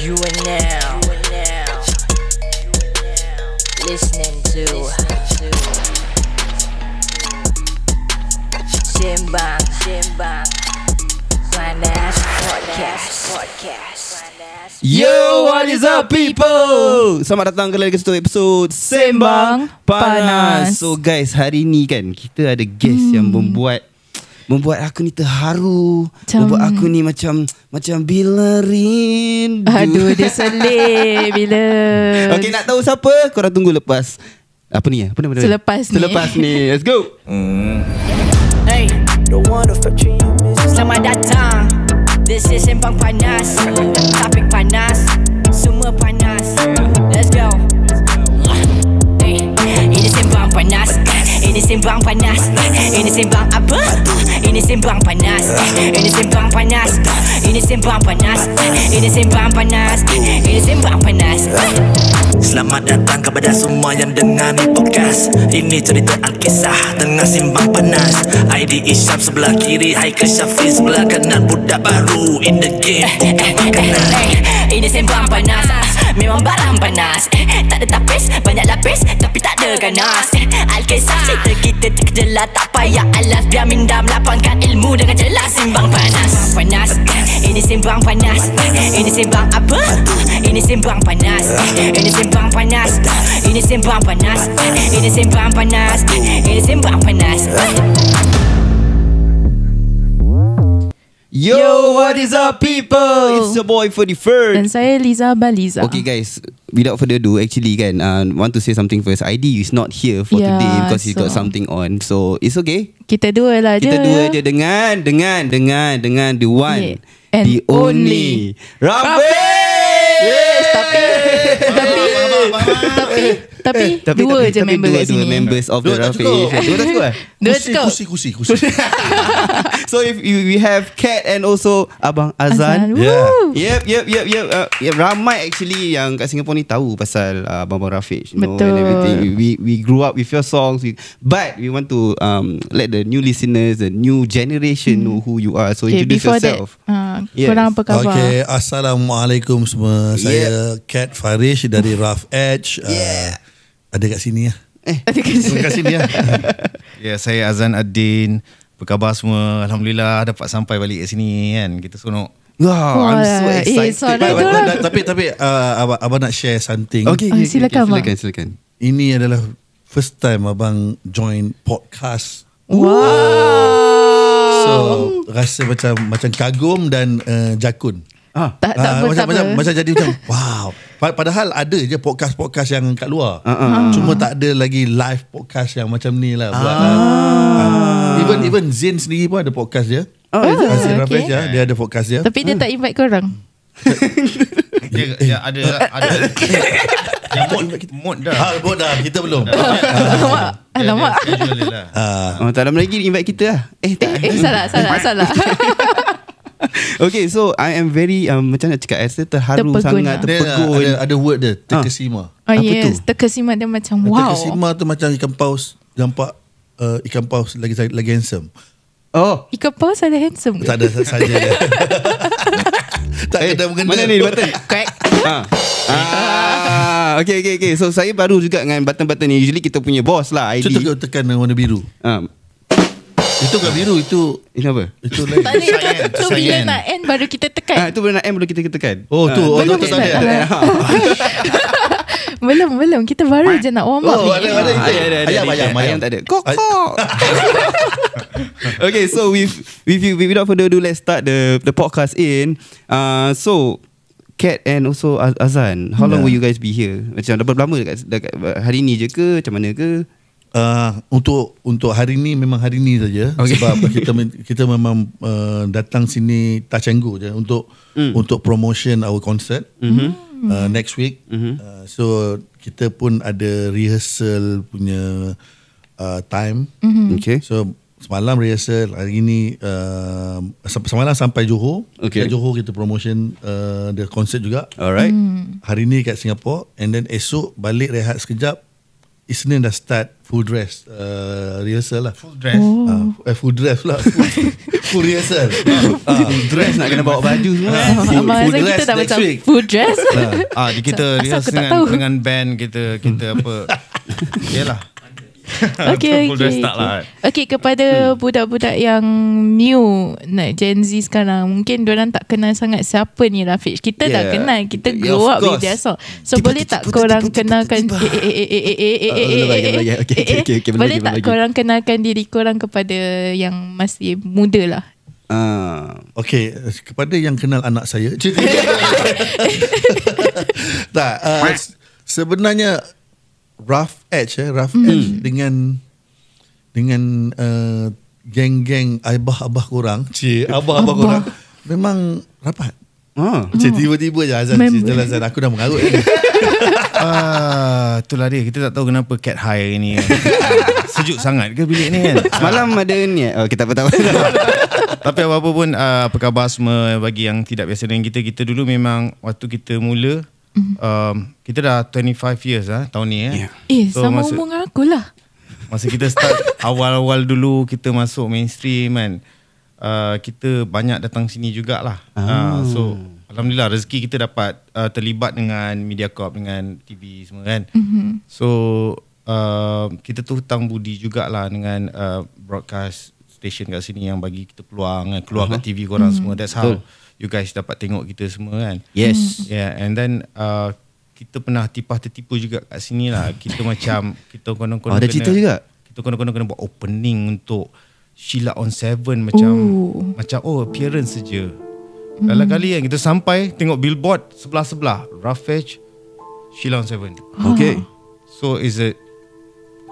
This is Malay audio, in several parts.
You are now. Listening to Simbang Simbang Finance Podcast Podcast Yo, what is up people? Selamat datang ke lagi satu episod Sembang Panas. Panas. So guys, hari ni kan kita ada guest hmm. yang membuat membuat aku ni terharu macam, membuat aku ni macam macam bila rindu aduh dia selit bila Okay nak tahu siapa korang tunggu lepas apa ni apa nama dia selepas ni selepas ni let's go hmm. hey selamat datang this is sembang panas topik panas semua panas let's go ini sembang panas ini sembang panas Ini sembang apa? Ini sembang panas Ini sembang panas Ini sembang panas Ini sembang panas Ini sembang panas Selamat datang kepada semua yang dengar ni podcast Ini cerita Alkisah tengah simbang panas ID Isyam sebelah kiri, Haikal Syafi sebelah kanan Budak baru in the game, eh, eh, eh, Ini simbang panas, Memang barang panas eh, Tak ada tapis, banyak lapis Tapi tak ada ganas eh, Alkisah, cerita kita terkejelah Tak payah alas Biar minda melapangkan ilmu dengan jelas Simbang panas panas Ini simbang panas Ini simbang apa? Ini simbang panas Ini simbang panas Ini simbang panas, Ini simbang panas. Ini simbang panas. Ini simbang panas. Yo, what is up people? It's your boy for the first. Dan saya Liza Baliza. Okay guys, without further ado, actually kan, uh, want to say something first. ID is not here for yeah, today because he so. got something on. So, it's okay. Kita dua lah Kita je. Kita dua je dengan, dengan, dengan, dengan the one, yeah. And the only, Rafael! Yes, tapi, tapi, tapi, tapi, eh, tapi dua tapi, je tapi member dua, dua sini. members of dua the Rafi Dua tak cukup. Eh? Dua kusi, cukup. Kusi, kusi, kusi. so if we have Kat and also Abang Azan. Azan. Yeah. Yep, yep, yep, yep. Uh, yep. Ramai actually yang kat Singapore ni tahu pasal uh, Abang Abang Rafi. Betul. Know, and everything. We we grew up with your songs. We, but we want to um, let the new listeners, the new generation hmm. know who you are. So okay, introduce yourself. That, uh, yes. Korang apa khabar? Okay, Assalamualaikum semua. Saya yep. Kat Farish dari Rough Edge. Uh, yeah ada kat sini lah. Eh, ada kat sini. ya? ya, saya Azan Adin. Apa khabar semua? Alhamdulillah dapat sampai balik kat sini kan. Kita senang. Wow, I'm so eh, excited. Eh, lah. tapi tapi uh, abang, abang nak share something. Okay, okay, ah, okay, silakan, okay. silakan, silakan. Ini adalah first time abang join podcast. Wow. So, rasa macam macam kagum dan uh, jakun. Ah, tak, tak uh, apa, macam, tak macam, apa. macam macam jadi macam wow. Padahal ada je podcast-podcast yang kat luar. Uh-huh. Cuma tak ada lagi live podcast yang macam ni lah. Buat uh-huh. lah. Uh, even even Zin sendiri pun ada podcast dia. Oh, oh okay. Rafael dia, dia ada podcast dia. Tapi dia uh. tak hmm. invite korang. dia, dia ada ada. Ya, mod, dah. Ha, mod dah. Kita belum. Ha, alamak. Alamak. Lah. Oh, tak ada lagi invite kita lah. Eh, tak. Eh, eh, salah, salah, salah. okay so I am very um, Macam nak cakap eh, Saya terharu terpegun sangat lah. Terpegun ada, ada, ada word dia ah. Terkesima ha. oh, Apa yes. tu? Terkesima dia macam wow Terkesima tu macam ikan paus Nampak uh, Ikan paus lagi lagi handsome Oh Ikan paus ada handsome Tak ada saja dia Tak ada hey, eh, Mana ni button Quack ah. ha. Ah, okay, okay, okay. So saya baru juga dengan button-button ni. Usually kita punya boss lah ID. Cuba tekan warna biru. Um, itu kat biru itu Ini apa? Itu lain Tak itu Itu bila nak end Baru kita tekan Ah, Itu bila nak end Baru kita tekan Oh tu ah, oh, tu, tu, tu, belum, belum. Kita baru je nak warm up oh, ni. Ada, ada, ada, ayam, ada, ada, ayam, ayam, ayam, tak ada. Kokok. okay, so with, with you, without further ado, let's start the the podcast in. Uh, so, Kat and also Azan, how long yeah. will you guys be here? Macam dah berapa lama dekat, dekat, hari ni je ke? Macam mana ke? Uh, untuk untuk hari ni memang hari ni saja okay. sebab kita kita memang uh, datang sini touch and go je untuk mm. untuk promotion our concert mm-hmm. uh, next week mm-hmm. uh, so kita pun ada rehearsal punya uh, time mm-hmm. okay so semalam rehearsal hari ini uh, semalam sampai Johor okay. kat Johor kita promotion uh, the concert juga alright mm. hari ni kat Singapore and then esok balik rehat sekejap Isnin dah start full dress uh, rehearsal lah. Full dress? Oh. Uh, full dress lah. Full, rehearsal. Uh, full dress ah, nak kena bawa baju. Uh, full, full, full dress kita dah next week. Full dress? Uh, uh, kita rehearsal dengan, dengan band kita. Kita apa. Yelah okay, okay, okay. okay kepada hmm. budak-budak yang new nak Gen Z sekarang mungkin dua orang tak kenal sangat siapa ni Rafiq kita yeah. dah kenal kita yeah, grow up with dia so so boleh tak korang kenalkan boleh tak korang kenalkan diri korang kepada yang masih muda lah uh, ah. okay kepada yang kenal anak saya tak uh, sebenarnya rough edge eh rough mm. edge dengan dengan uh, geng-geng abah-abah kurang. Cik, abah-abah kurang. Memang rapat. Ha. Ah. Cik, tiba-tiba je Azan. Mem- Cik, Azan. Aku dah mengarut. Ah, uh, itulah dia. Kita tak tahu kenapa cat high hari ni. Sejuk sangat ke bilik ni kan? Malam ada ni. Eh? Oh, kita tak tahu. Tapi apa-apa pun, uh, apa khabar semua bagi yang tidak biasa dengan kita. Kita dulu memang waktu kita mula, Mm-hmm. um, kita dah 25 years lah tahun ni eh. Yeah. Eh, so, sama masa, umur aku lah. Masa kita start awal-awal dulu kita masuk mainstream kan. Uh, kita banyak datang sini jugalah. Ah. Uh, so Alhamdulillah rezeki kita dapat uh, terlibat dengan media corp dengan TV semua kan. Mm-hmm. So uh, kita tu hutang budi jugalah dengan uh, broadcast station kat sini yang bagi kita peluang kan, keluar uh-huh. kat TV korang mm-hmm. semua. That's how. Betul you guys dapat tengok kita semua kan yes yeah and then uh, kita pernah tipah tertipu juga kat sini lah kita macam kita konon-konon ah, ada cerita juga kita konon-konon kena buat opening untuk Sheila on Seven macam Ooh. macam oh appearance saja dalam hmm. kali yang kita sampai tengok billboard sebelah-sebelah Rough Sheila on Seven ah. okay so is it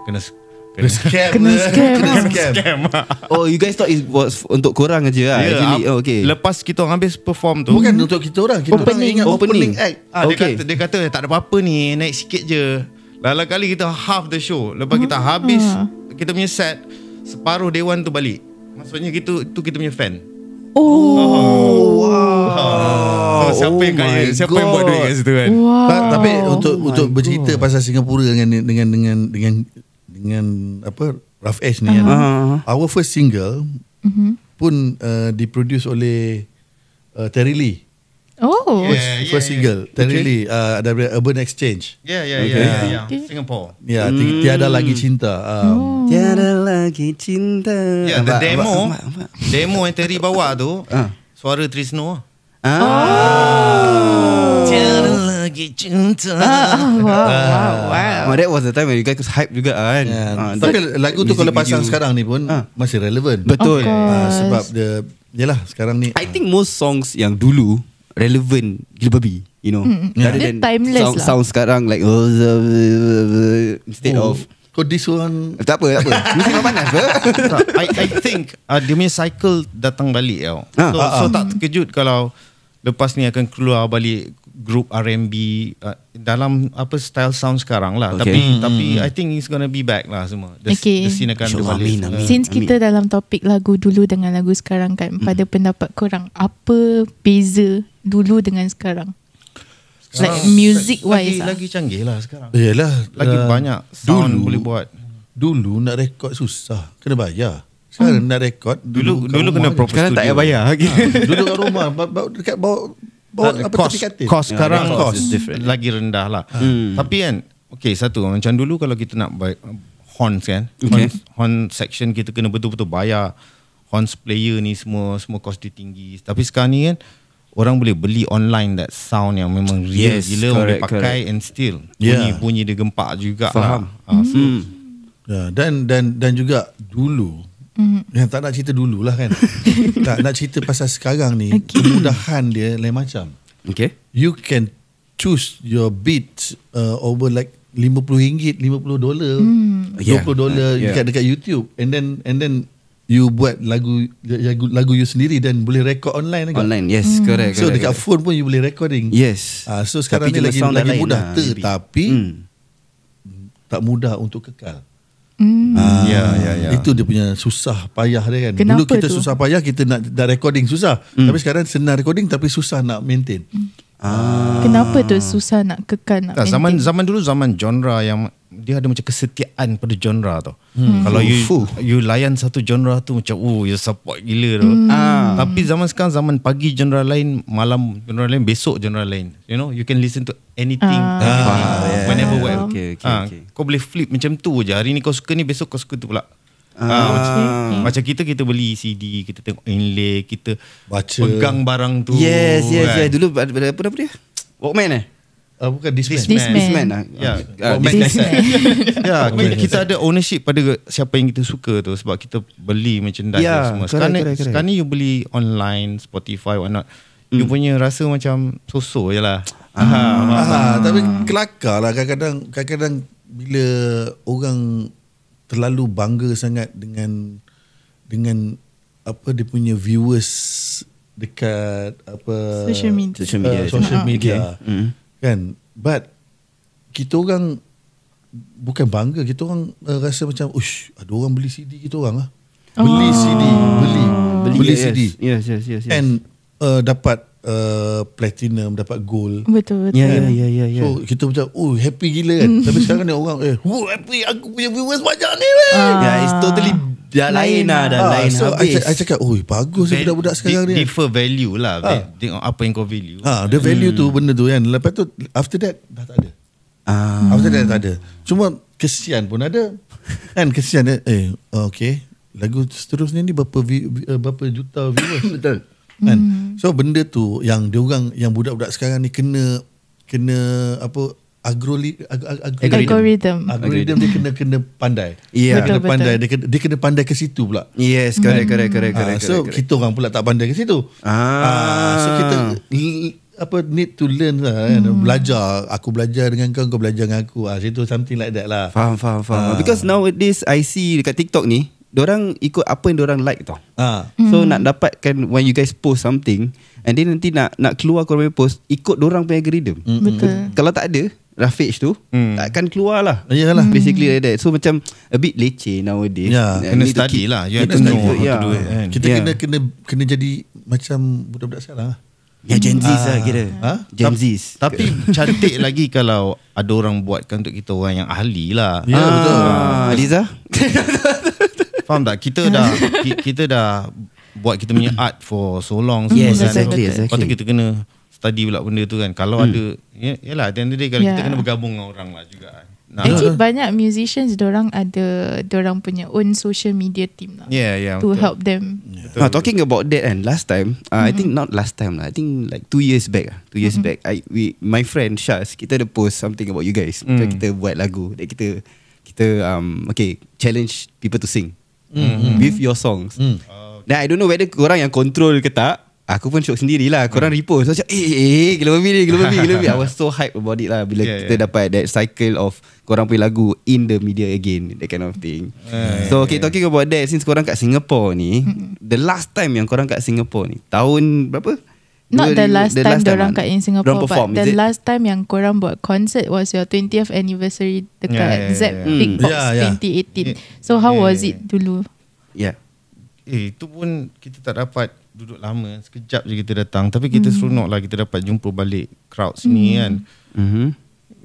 kena kena scam kena scam, kena ah. scam. Kena scam. Ah. oh you guys thought it was untuk korang aja lah yeah, actually oh, okay lepas kita habis perform tu bukan untuk kita orang kita opening, orang ingat opening, opening act ah, ah okay. dia kata dia kata tak ada apa-apa ni naik sikit je Lala kali kita half the show lepas kita habis kita punya set separuh dewan tu balik maksudnya gitu tu kita punya fan Oh, oh wow. So, siapa oh yang kaya? Siapa God. yang buat duit kat situ kan? Wow. tapi untuk oh untuk bercerita God. pasal Singapura dengan dengan dengan dengan dengan apa Rough Edge ni uh-huh. kan. Uh-huh. Our first single uh-huh. pun uh, diproduce oleh uh, Terry Lee. Oh, first, yeah, first single yeah. Terry okay. Lee uh, dari Urban Exchange. Yeah, yeah, okay. yeah, yeah, Okay. Singapore. Yeah, ti- hmm. tiada lagi cinta. Um, oh. Tiada lagi cinta. Yeah, the demo, abang, abang, abang. demo yang Terry bawa tu, uh. suara Trisno. Ah. oh lagi cinta. Ah, ah, ah, wow, wow, That was the time when you guys hype juga kan. Tapi lagu tu kalau pasang sekarang ni pun masih relevant. Betul. sebab dia yalah sekarang ni. I think most songs yang dulu relevant gila babi. You know, mm. rather yeah. timeless lah. sound sekarang like oh, instead oh. of kau oh, this one Tak apa, tak apa Mesti kau panas eh. ke? I, I think uh, Dia punya cycle Datang balik tau ha, So, ha, so tak terkejut kalau Lepas ni akan keluar balik group R&B uh, dalam apa style sound sekarang lah okay. tapi mm. tapi mm. I think it's gonna be back lah semua the, okay. the scene akan kembali amin, amin. since amin. kita dalam topik lagu dulu dengan lagu sekarang kan mm. pada pendapat korang apa beza dulu dengan sekarang sekarang, like music wise lagi, lah. canggih lah sekarang Yalah, lagi uh, banyak sound dulu, boleh buat dulu nak rekod susah kena bayar sekarang hmm. nak rekod dulu dulu, dulu kena proper sekarang studio sekarang tak payah bayar ha, dulu kat rumah dekat bawa But, apa kos, kos sekarang yeah, cost lagi rendah lah. Hmm. hmm. Tapi kan, okay satu macam dulu kalau kita nak buy uh, horns kan, okay. horn section kita kena betul-betul bayar horns player ni semua semua kos di tinggi. Tapi sekarang ni kan orang boleh beli online that sound yang memang real yes, gila correct, boleh pakai correct. and still yeah. bunyi bunyi dia gempak juga lah. Faham. Ah, so. hmm. yeah, dan dan dan juga dulu Mm-hmm. Yang tak nak cerita dulu lah kan. tak nak cerita pasal sekarang ni, okay. kemudahan dia lain macam. Okay. You can choose your beat uh, over like RM50, RM50, mm. $20 yeah. dekat, dekat YouTube. And then and then you buat lagu lagu, lagu you sendiri dan boleh record online kan? Online, yes, mm. correct, correct. So dekat correct. phone pun you boleh recording. Yes. Uh, so sekarang Tapi ni lagi, lagi mudah. Lah, Tetapi, hmm. tak mudah untuk kekal. Hmm. Ah, ya, ya, ya. Itu dia punya susah payah dia kan. Kenapa Dulu kita tu? susah payah kita nak, nak recording susah. Hmm. Tapi sekarang senang recording tapi susah nak maintain. Hmm. Ah. Kenapa tu susah nak kekal nak tak, maintain? Zaman zaman dulu zaman genre yang dia ada macam kesetiaan pada genre tu. Hmm. Kalau you Fuh. you layan satu genre tu macam oh you support gila tu. Hmm. Ah. Tapi zaman sekarang zaman pagi genre lain, malam genre lain, besok genre lain. You know, you can listen to anything ah. Ah. whenever yeah. well. Okay, okay, ah. okay. Kau boleh flip macam tu je. Hari ni kau suka ni, besok kau suka tu pula. Ah. Ah. Macam kita kita beli CD, kita tengok inlay, kita Baca. pegang barang tu. Yes, yes, kan. yes. Dulu apa apa dia? Walkman eh? Uh, bukan this, this man. man. This man. This man. Ya. Kita ada ownership pada siapa yang kita suka tu sebab kita beli merchandise yeah, semua. Correct, sekarang, correct, correct. sekarang ni you beli online, Spotify, whatnot. Mm. You punya rasa macam so-so je lah. Mm. Ah, ah, ah, tapi kelakar lah kadang-kadang, kadang-kadang bila orang terlalu bangga sangat dengan dengan apa dia punya viewers dekat apa social media uh, social media, uh, social media. Okay. Mm kan but kita orang bukan bangga kita orang uh, rasa macam ush ada orang beli CD kita orang lah oh. beli CD ah. beli beli, beli yes. CD yes yes yes, yes. and uh, dapat uh, platinum dapat gold betul betul kan? ya yeah, ya yeah, ya yeah, yeah, yeah. so kita macam oh happy gila kan tapi sekarang ni orang eh happy aku punya viewers banyak ni uh. yeah it's totally Dah lain lah Dah lain So habis. I, I cakap Oh bagus Val- budak-budak sekarang di- ni Differ value lah ha. Tengok apa yang kau value ha, ah, The hmm. value hmm. tu benda tu kan Lepas tu After that Dah tak ada ah. After that dah tak ada Cuma Kesian pun ada Kan kesian Eh, eh okay Lagu seterusnya ni Berapa, view, eh, berapa juta viewers Betul kan? Hmm. So benda tu Yang diorang Yang budak-budak sekarang ni Kena Kena Apa agroli, ag, ag, ag, ag, algorithm. Algorithm dia kena kena pandai. Yeah. Betul, dia kena pandai. Betul. Dia, kena, dia kena pandai ke situ pula. Yes, correct, hmm. correct, correct, ah, correct. Uh, so correct. kita orang pula tak pandai ke situ. Ah. Uh, so kita apa need to learn lah kan? Hmm. belajar aku belajar dengan kau kau belajar dengan aku ah situ something like that lah faham faham faham ah. because nowadays i see dekat TikTok ni orang ikut apa yang orang like tau ah. so hmm. nak dapatkan when you guys post something and then nanti nak nak keluar kau punya post ikut orang punya algorithm hmm, hmm, hmm. betul kalau tak ada Rafiq tu hmm. Akan keluar lah Yalah. Hmm. Basically hmm. like that So macam A bit leceh nowadays Ya yeah, Kena study keep, lah You ya, have to know how to yeah. do it Kita yeah. kena Kena kena jadi Macam Budak-budak siapa lah Ya yeah, Gen Z lah ah. kira huh? Ha? Gen Z Tapi cantik lagi Kalau Ada orang buatkan Untuk kita orang yang ahli lah Ya yeah, ah, betul ah, Liza Faham tak Kita dah Kita dah Buat kita punya art For so long Yes exactly, exactly. tu kita kena study pula benda tu kan kalau hmm. ada ya yalah then dia kalau yeah. kita ya. kena bergabung dengan orang lah juga kan. nah. Actually uh-huh. banyak musicians orang ada orang punya own social media team lah yeah, yeah, to betul. help them yeah. Ya. nah, talking about that and last time uh, mm-hmm. I think mm-hmm. not last time lah I think like two years back lah. Two years mm-hmm. back I we my friend Shaz kita ada post something about you guys mm. kita buat lagu kita kita um okay challenge people to sing mm-hmm. with your songs mm. Now, I don't know whether orang yang control ke tak Aku pun syok sendirilah hmm. Korang hmm. repost Macam eh eh, eh eh Gila babi ni Gila babi Gila babi I was so hype about it lah Bila yeah, kita yeah. dapat That cycle of Korang punya lagu In the media again That kind of thing yeah, So yeah, okay yeah. talking about that Since korang kat Singapore ni The last time yang korang kat Singapore ni Tahun berapa? Not the last, the last time, time Diorang lah. kat in Singapore perform, But the last time Yang korang buat concert Was your 20th anniversary Dekat yeah, yeah, yeah, yeah. Zep Big mm. Box yeah, yeah. 2018 So how yeah, was yeah. it dulu? Yeah Eh itu pun Kita tak dapat duduk lama sekejap je kita datang tapi kita mm-hmm. seronok lah kita dapat jumpa balik crowd sini mm-hmm. kan mm-hmm.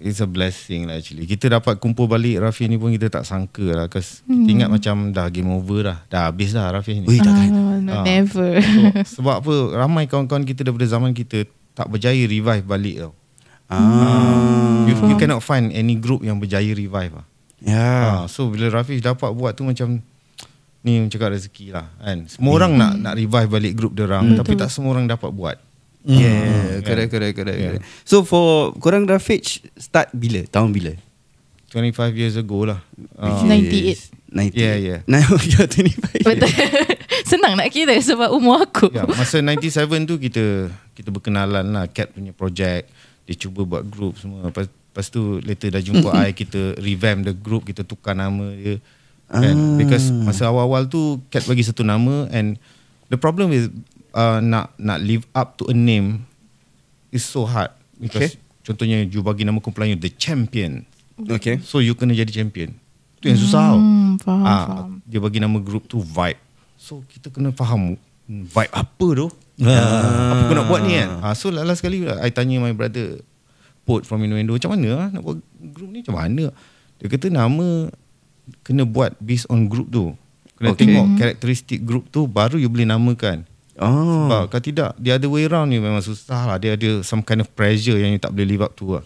it's a blessing lah actually kita dapat kumpul balik Rafi ni pun kita tak sangka lah mm kita hmm. ingat macam dah game over dah dah habis dah Rafi ni Ui, uh, no, ha. never so, sebab apa ramai kawan-kawan kita daripada zaman kita tak berjaya revive balik tau Ah. ah. You, you cannot find any group yang berjaya revive lah. Yeah. Ah, so bila Rafif dapat buat tu macam ni cakap rezeki lah kan semua mm. orang hmm. nak nak revive balik grup dia orang mm. tapi tak semua orang dapat buat mm. yeah kan? correct correct ya. correct so for korang grafik start bila tahun bila 25 years ago lah uh, ah. 98 yeah yeah now you're 25 years. betul senang nak kira sebab umur aku yeah, masa 97 tu kita kita berkenalan lah kat punya projek, dia cuba buat grup semua lepas, lepas tu later dah jumpa ai kita revamp the group kita tukar nama dia kan? Ah. because masa awal-awal tu cat bagi satu nama and the problem is uh, nak nak live up to a name is so hard because okay. contohnya you bagi nama kumpulan you the champion okay so you kena jadi champion tu yang susah hmm, faham, ah, faham. dia bagi nama group tu vibe so kita kena faham vibe apa tu Ah. ah apa kau nak buat ni kan ah, So last sekali I tanya my brother Port from Innuendo Macam mana ah, Nak buat group ni Macam mana Dia kata nama kena buat based on group tu. Kena okay. tengok karakteristik group tu baru you boleh namakan. Oh. Sebab kalau tidak, the other way around ni memang susah lah. Dia ada some kind of pressure yang you tak boleh live up to lah.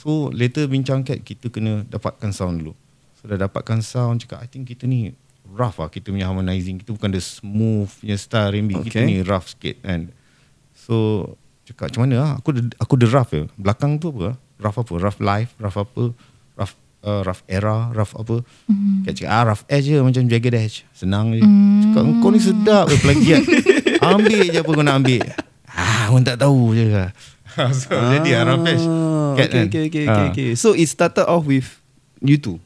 So later bincang kat kita kena dapatkan sound dulu. So dah dapatkan sound, cakap I think kita ni rough lah kita punya harmonizing. Kita bukan the smooth punya style R&B. Okay. Kita ni rough sikit kan. So cakap macam mana lah, aku the, aku rough je. Ya? Belakang tu apa ah? Rough apa? Rough life? Rough apa? Rough uh, rough era, rough apa. Mm. Mm-hmm. Kak cakap, ah, rough air je macam Jagged Edge. Senang je. Mm. Cakap, kau ni sedap eh, pelagiat. ambil je apa kau nak ambil. Ah, orang tak tahu je. so, ah, jadi ah, rough edge. Ah, kan, okay, okay, okay, okay, ah. okay. So, it started off with you two?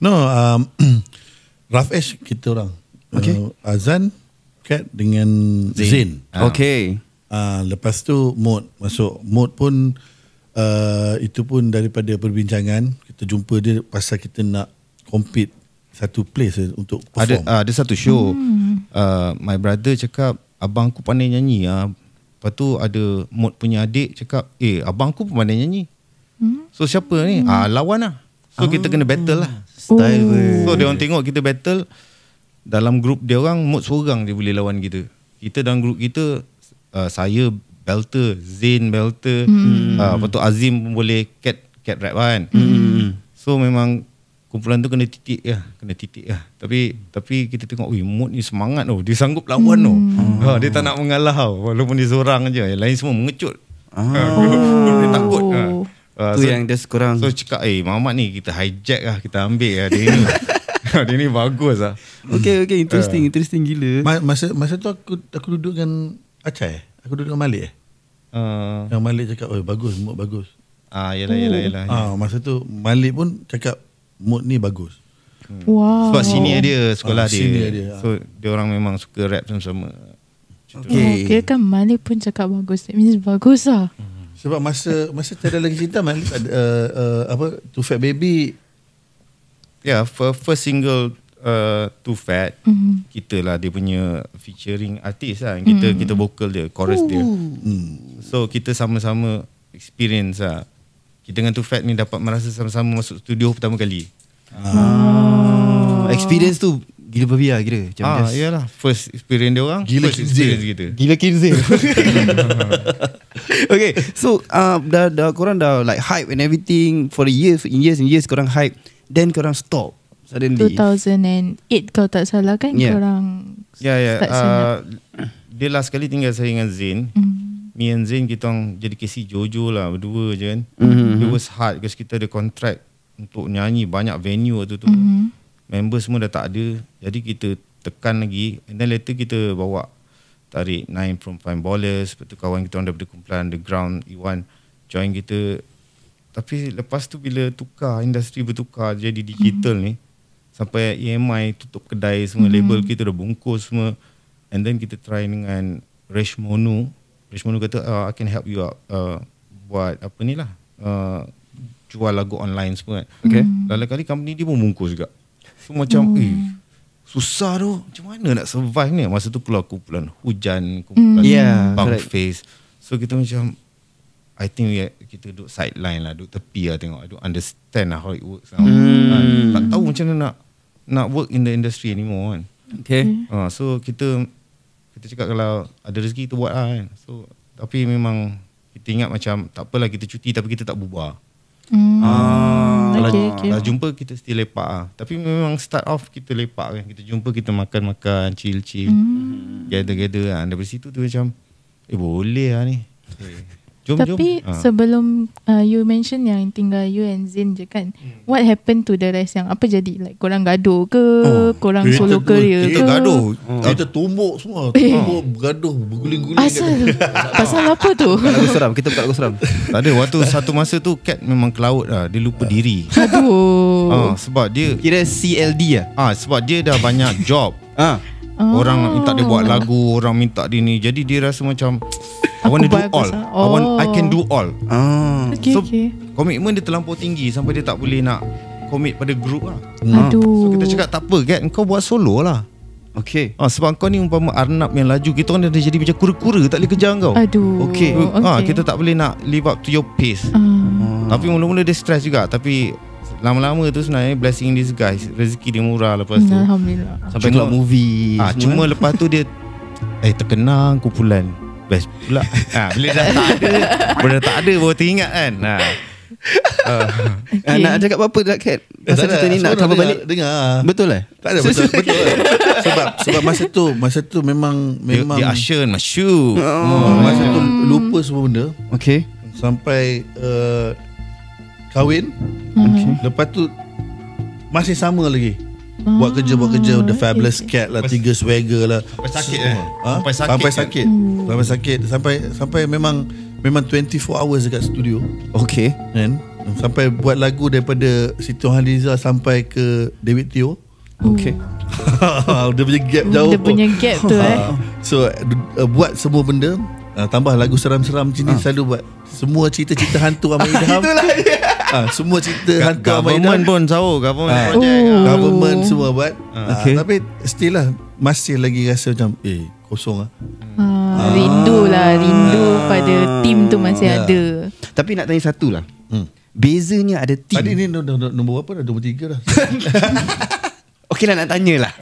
No, um, rough edge kita orang. Okay. Uh, Azan, Kat dengan Zin. Zin. Ah. Okay. Ah, lepas tu, mode. Masuk mode pun... Uh, itu pun daripada perbincangan terjumpa dia pasal kita nak compete satu place eh, untuk perform. Ada uh, ada satu show. Hmm. Uh, my brother cakap abang aku pandai nyanyi ah. Lepas tu ada mod punya adik cakap, "Eh, abang aku pun pandai nyanyi." Hmm. So siapa ni? Hmm. Ah lawan lah. So ah. kita kena battle lah. Style. Oh. So dia orang tengok kita battle dalam grup dia orang mod seorang dia boleh lawan kita. Kita dalam grup kita uh, saya belter, Zain belter, hmm. uh, lepas tu Azim pun boleh cat sket rap kan. Hmm. So memang kumpulan tu kena titik ya, kena titik ya. Tapi hmm. tapi kita tengok weh mood ni semangat tu, oh. dia sanggup lawan hmm. Oh. tu. Hmm. Ha, dia tak nak mengalah tau oh. walaupun dia seorang aje. Yang lain semua mengecut. Ah. Ha, dia takut. Ha. ha. tu so, yang dia sekurang So cakap Eh Mamat ni kita hijack lah Kita ambil lah dia ni ha, Dia ni bagus lah Okay okay hmm. Interesting uh. Interesting gila Ma- masa, masa tu aku Aku duduk dengan Acai Aku duduk dengan Malik eh uh. Yang Malik cakap Oh bagus Mok bagus Ah, yelah, yelah, yelah, oh. yelah. Ah, masa tu Malik pun cakap mood ni bagus. Hmm. Wow. Sebab sini dia ah, sekolah ah, dia. dia. So dia orang memang suka rap sama sama. Okay. okay. kan Malik pun cakap bagus. That means bagus lah. Sebab masa masa tiada lagi cinta Malik ada uh, uh, apa Too Fat Baby. Ya, yeah, first single uh, Too Fat mm-hmm. kita lah dia punya featuring artis lah kita mm. kita vocal dia chorus Ooh. dia mm. so kita sama-sama experience lah kita dengan Fat ni dapat merasa sama-sama masuk studio pertama kali. Ah. Experience tu gila babi lah kira. Macam ah, just... iyalah. First experience dia orang. Gila first experience kita. Gila kinzir. okay. So, uh, dah, dah, korang dah like hype and everything for years in years and years korang hype. Then korang stop. Suddenly. 2008 kalau tak salah kan yeah. korang. Ya, yeah, ya. Yeah. Uh, dia last kali tinggal saya dengan Zain. Mm me and Zain kita orang jadi KC Jojo lah berdua je kan. Mm-hmm. Mhm. It was hard because kita ada contract untuk nyanyi banyak venue waktu tu. Mm-hmm. Member semua dah tak ada. Jadi kita tekan lagi and then later kita bawa tarik nine from Fine Ballers, lepas tu kawan kita orang daripada kumpulan the ground Iwan join kita. Tapi lepas tu bila tukar industri bertukar jadi digital mm-hmm. ni sampai EMI tutup kedai semua mm-hmm. label mhm. kita dah bungkus semua and then kita try dengan Rashmono. Rishmono kata uh, I can help you out uh, Buat apa ni lah uh, Jual lagu online semua kan okay. Hmm. Lalu kali company dia pun bungkus juga So macam mm. eh Susah tu Macam mana nak survive ni Masa tu keluar kumpulan hujan hmm. Kumpulan mm. yeah, bunk correct. face So kita macam I think we, kita duduk sideline lah Duduk tepi lah tengok Duduk don't understand lah how it works mm. Tak tahu macam mana nak Nak work in the industry anymore kan Okay uh, So kita kita cakap kalau ada rezeki tu buat lah kan. So, tapi memang kita ingat macam tak apalah kita cuti tapi kita tak bubar. Hmm. Ah, okay, ah, kalau, okay. kalau jumpa kita still lepak lah. Tapi memang start off kita lepak kan. Kita jumpa kita makan-makan, chill-chill. Hmm. Gather-gather lah. Dari situ tu macam eh boleh lah ni jom, Tapi jom. Ah. sebelum uh, you mention yang tinggal you and Zin je kan hmm. What happened to the rest yang apa jadi? Like korang gaduh ke? Oh, korang kita solo career eh, ke? Kita gaduh hmm. Ah. tumbuk semua eh. Tumbuk, bergaduh, berguling-guling Asal? pasal apa tu? Tak seram, kita tak aku seram Tak ada, waktu satu masa tu Cat memang kelaut lah Dia lupa ah. diri Aduh ha, Sebab dia Kira CLD lah ha, Sebab dia dah banyak job ha. Orang minta dia buat lagu Orang minta dia ni Jadi dia rasa macam I want to do all. Oh. I want I can oh. do all. Ah. Okay, so commitment okay. dia terlampau tinggi sampai dia tak boleh nak komit pada group lah. Hmm. Ah. Aduh. So kita cakap tak apa, get kau buat solo lah. Okay. Ah, sebab kau ni umpama arnab yang laju, kita kan dah jadi macam kura-kura tak boleh kejar kau. Aduh. Okay. Ah, okay. kita tak boleh nak live up to your pace. Hmm. Hmm. Tapi mula-mula dia stress juga tapi Lama-lama tu sebenarnya Blessing this guy Rezeki dia murah lepas tu Alhamdulillah Sampai cuma, movie ha, Cuma lepas tu dia Eh terkenang kumpulan best pula ha, Bila dah tak ada Bila dah tak ada Baru teringat kan ha. Uh, okay. Nak cakap apa-apa tak Kat Masa cerita ni lah. nak cover balik Dengar Betul lah Tak ada betul, betul, betul Sebab sebab masa tu Masa tu memang memang The, the Asian Masa, oh. Ah, masa tu lupa semua benda Okay Sampai uh, Kahwin okay. Lepas tu Masih sama lagi Buat kerja buat kerja the ah, fabulous okay. cat lah tiga swagger lah. Sampai sakit eh. Ha? Sampai sakit. Sampai eh? sakit. Hmm. sampai sakit. Sampai sampai memang memang 24 hours dekat studio. Okay Kan? Sampai buat lagu daripada Situ Haliza sampai ke David Teo. Okay Dia punya gap hmm. jauh. Dia punya gap tu ha. eh. So uh, buat semua benda uh, Tambah lagu seram-seram macam ni ha. selalu buat Semua cerita-cerita hantu Amal Idham ah, Itulah dia ha, Semua cerita G- hantu Amal Idham Government pun sahur Government ha. oh. Government semua buat ha. okay. uh, Tapi still lah Masih lagi rasa macam Eh kosong lah ha. Ha. Rindu lah Rindu ha. pada tim tu masih ya. ada Tapi nak tanya satu lah hmm. Bezanya ada tim Tadi ni no, no, no, nombor apa dah? Nombor tiga dah Okay lah nak tanya lah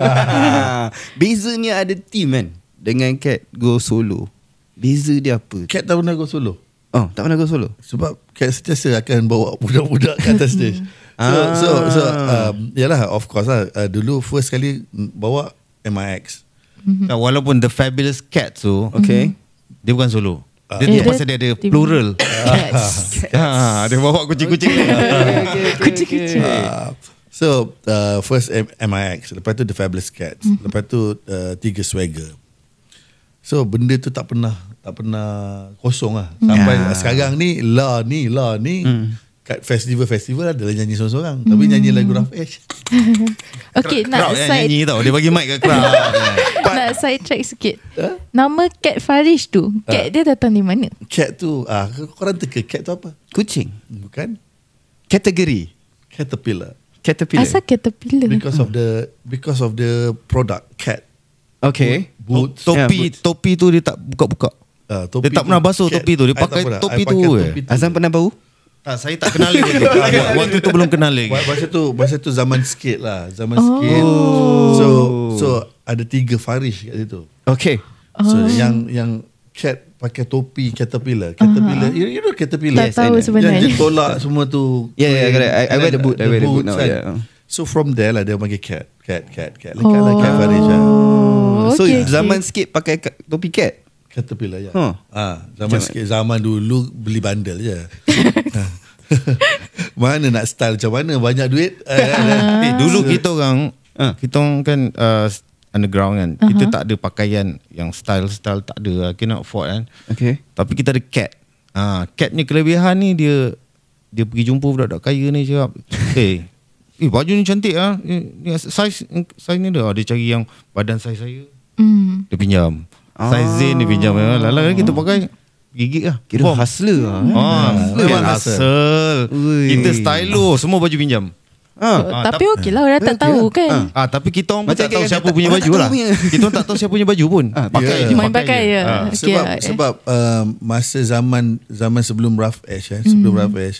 Bezanya ada tim kan dengan Kat go solo Beza dia apa Cat tahun pernah go solo Oh tak pernah go solo Sebab Cat sentiasa akan bawa Budak-budak ke atas stage So ah. So, so um, Yalah of course lah uh, Dulu first kali Bawa MIX mm-hmm. Kan, walaupun The Fabulous Cat tu Okay mm-hmm. Dia bukan solo ah. dia eh, tu pasal dia ada plural. Cats. Ah, dia bawa kucing-kucing. Okay. okay, okay, kucing-kucing. Uh, so, uh, first M- MIX. Lepas tu The Fabulous Cats. Mm-hmm. Lepas tu uh, Tiga Swagger. So benda tu tak pernah tak pernah kosong lah sampai yeah. sekarang ni la ni la ni hmm. kat festival festival adalah nyanyi seorang-seorang hmm. tapi nyanyi lagu Rough Edge. okay, nak side yang nyanyi tau. Dia bagi mic kat crowd. nak side track sikit. Huh? Ha? Nama Cat Farish tu, Cat uh, dia datang di mana? Cat tu ah uh, korang teka Cat tu apa? Kucing. Bukan. Kategori caterpillar. Caterpillar. Asal caterpillar. Because of the because of the product cat. Okay boots topi yeah, boots. topi tu dia tak buka-buka. Uh, dia tak pernah basuh topi tu. Dia pakai pernah, topi, tu, pakai topi tu. Azam pernah bau? Tak, ah, saya tak kenal lagi. Ah, waktu tu belum kenal lagi. Masa tu masa tu zaman sikit lah, zaman oh. So so oh. ada tiga Farish kat situ. Okay. So oh. yang yang cat pakai topi caterpillar, caterpillar. Uh-huh. You, you know caterpillar. Tak yes, tahu sebenarnya. Yang tolak semua tu. Yeah, yeah, correct. I, I wear the boot, I wear the boot So from there lah dia panggil cat, cat, cat, cat. Lekat oh. lah cat oh. Farish lah okay, so okay. zaman sikit pakai topi cat caterpillar ya huh. Ha. ah ha, zaman sikit zaman dulu beli bandel je mana nak style macam mana banyak duit eh, ha. eh dulu kita orang ha. eh, kita orang kan uh, underground kan uh-huh. kita tak ada pakaian yang style style tak ada kena afford kan okey tapi kita ada cat ha, cat ni kelebihan ni dia dia pergi jumpa budak-budak kaya ni cakap eh hey, eh baju ni cantik ah ha? ni size size ni dah dia cari yang badan size saya Hmm. Dia pinjam ah. Size Zain dia pinjam Lala kan kita pakai Gigit lah Kira Bom. hustler lah eh. ah, hustler. Ha. Hustler. hustler Kita stylo Semua baju pinjam Ha, ha, tapi okey lah Orang tak okay tahu lah. kan ha, ha, Tapi kita orang pun tak, tahu Siapa tak punya baju lah punya. Kita orang tak tahu Siapa punya baju pun ha, Pakai yeah. je Main pakai je ha. okay, Sebab, okay. Lah, eh. sebab uh, Masa zaman Zaman sebelum Rough Edge eh, Sebelum mm. Rough Edge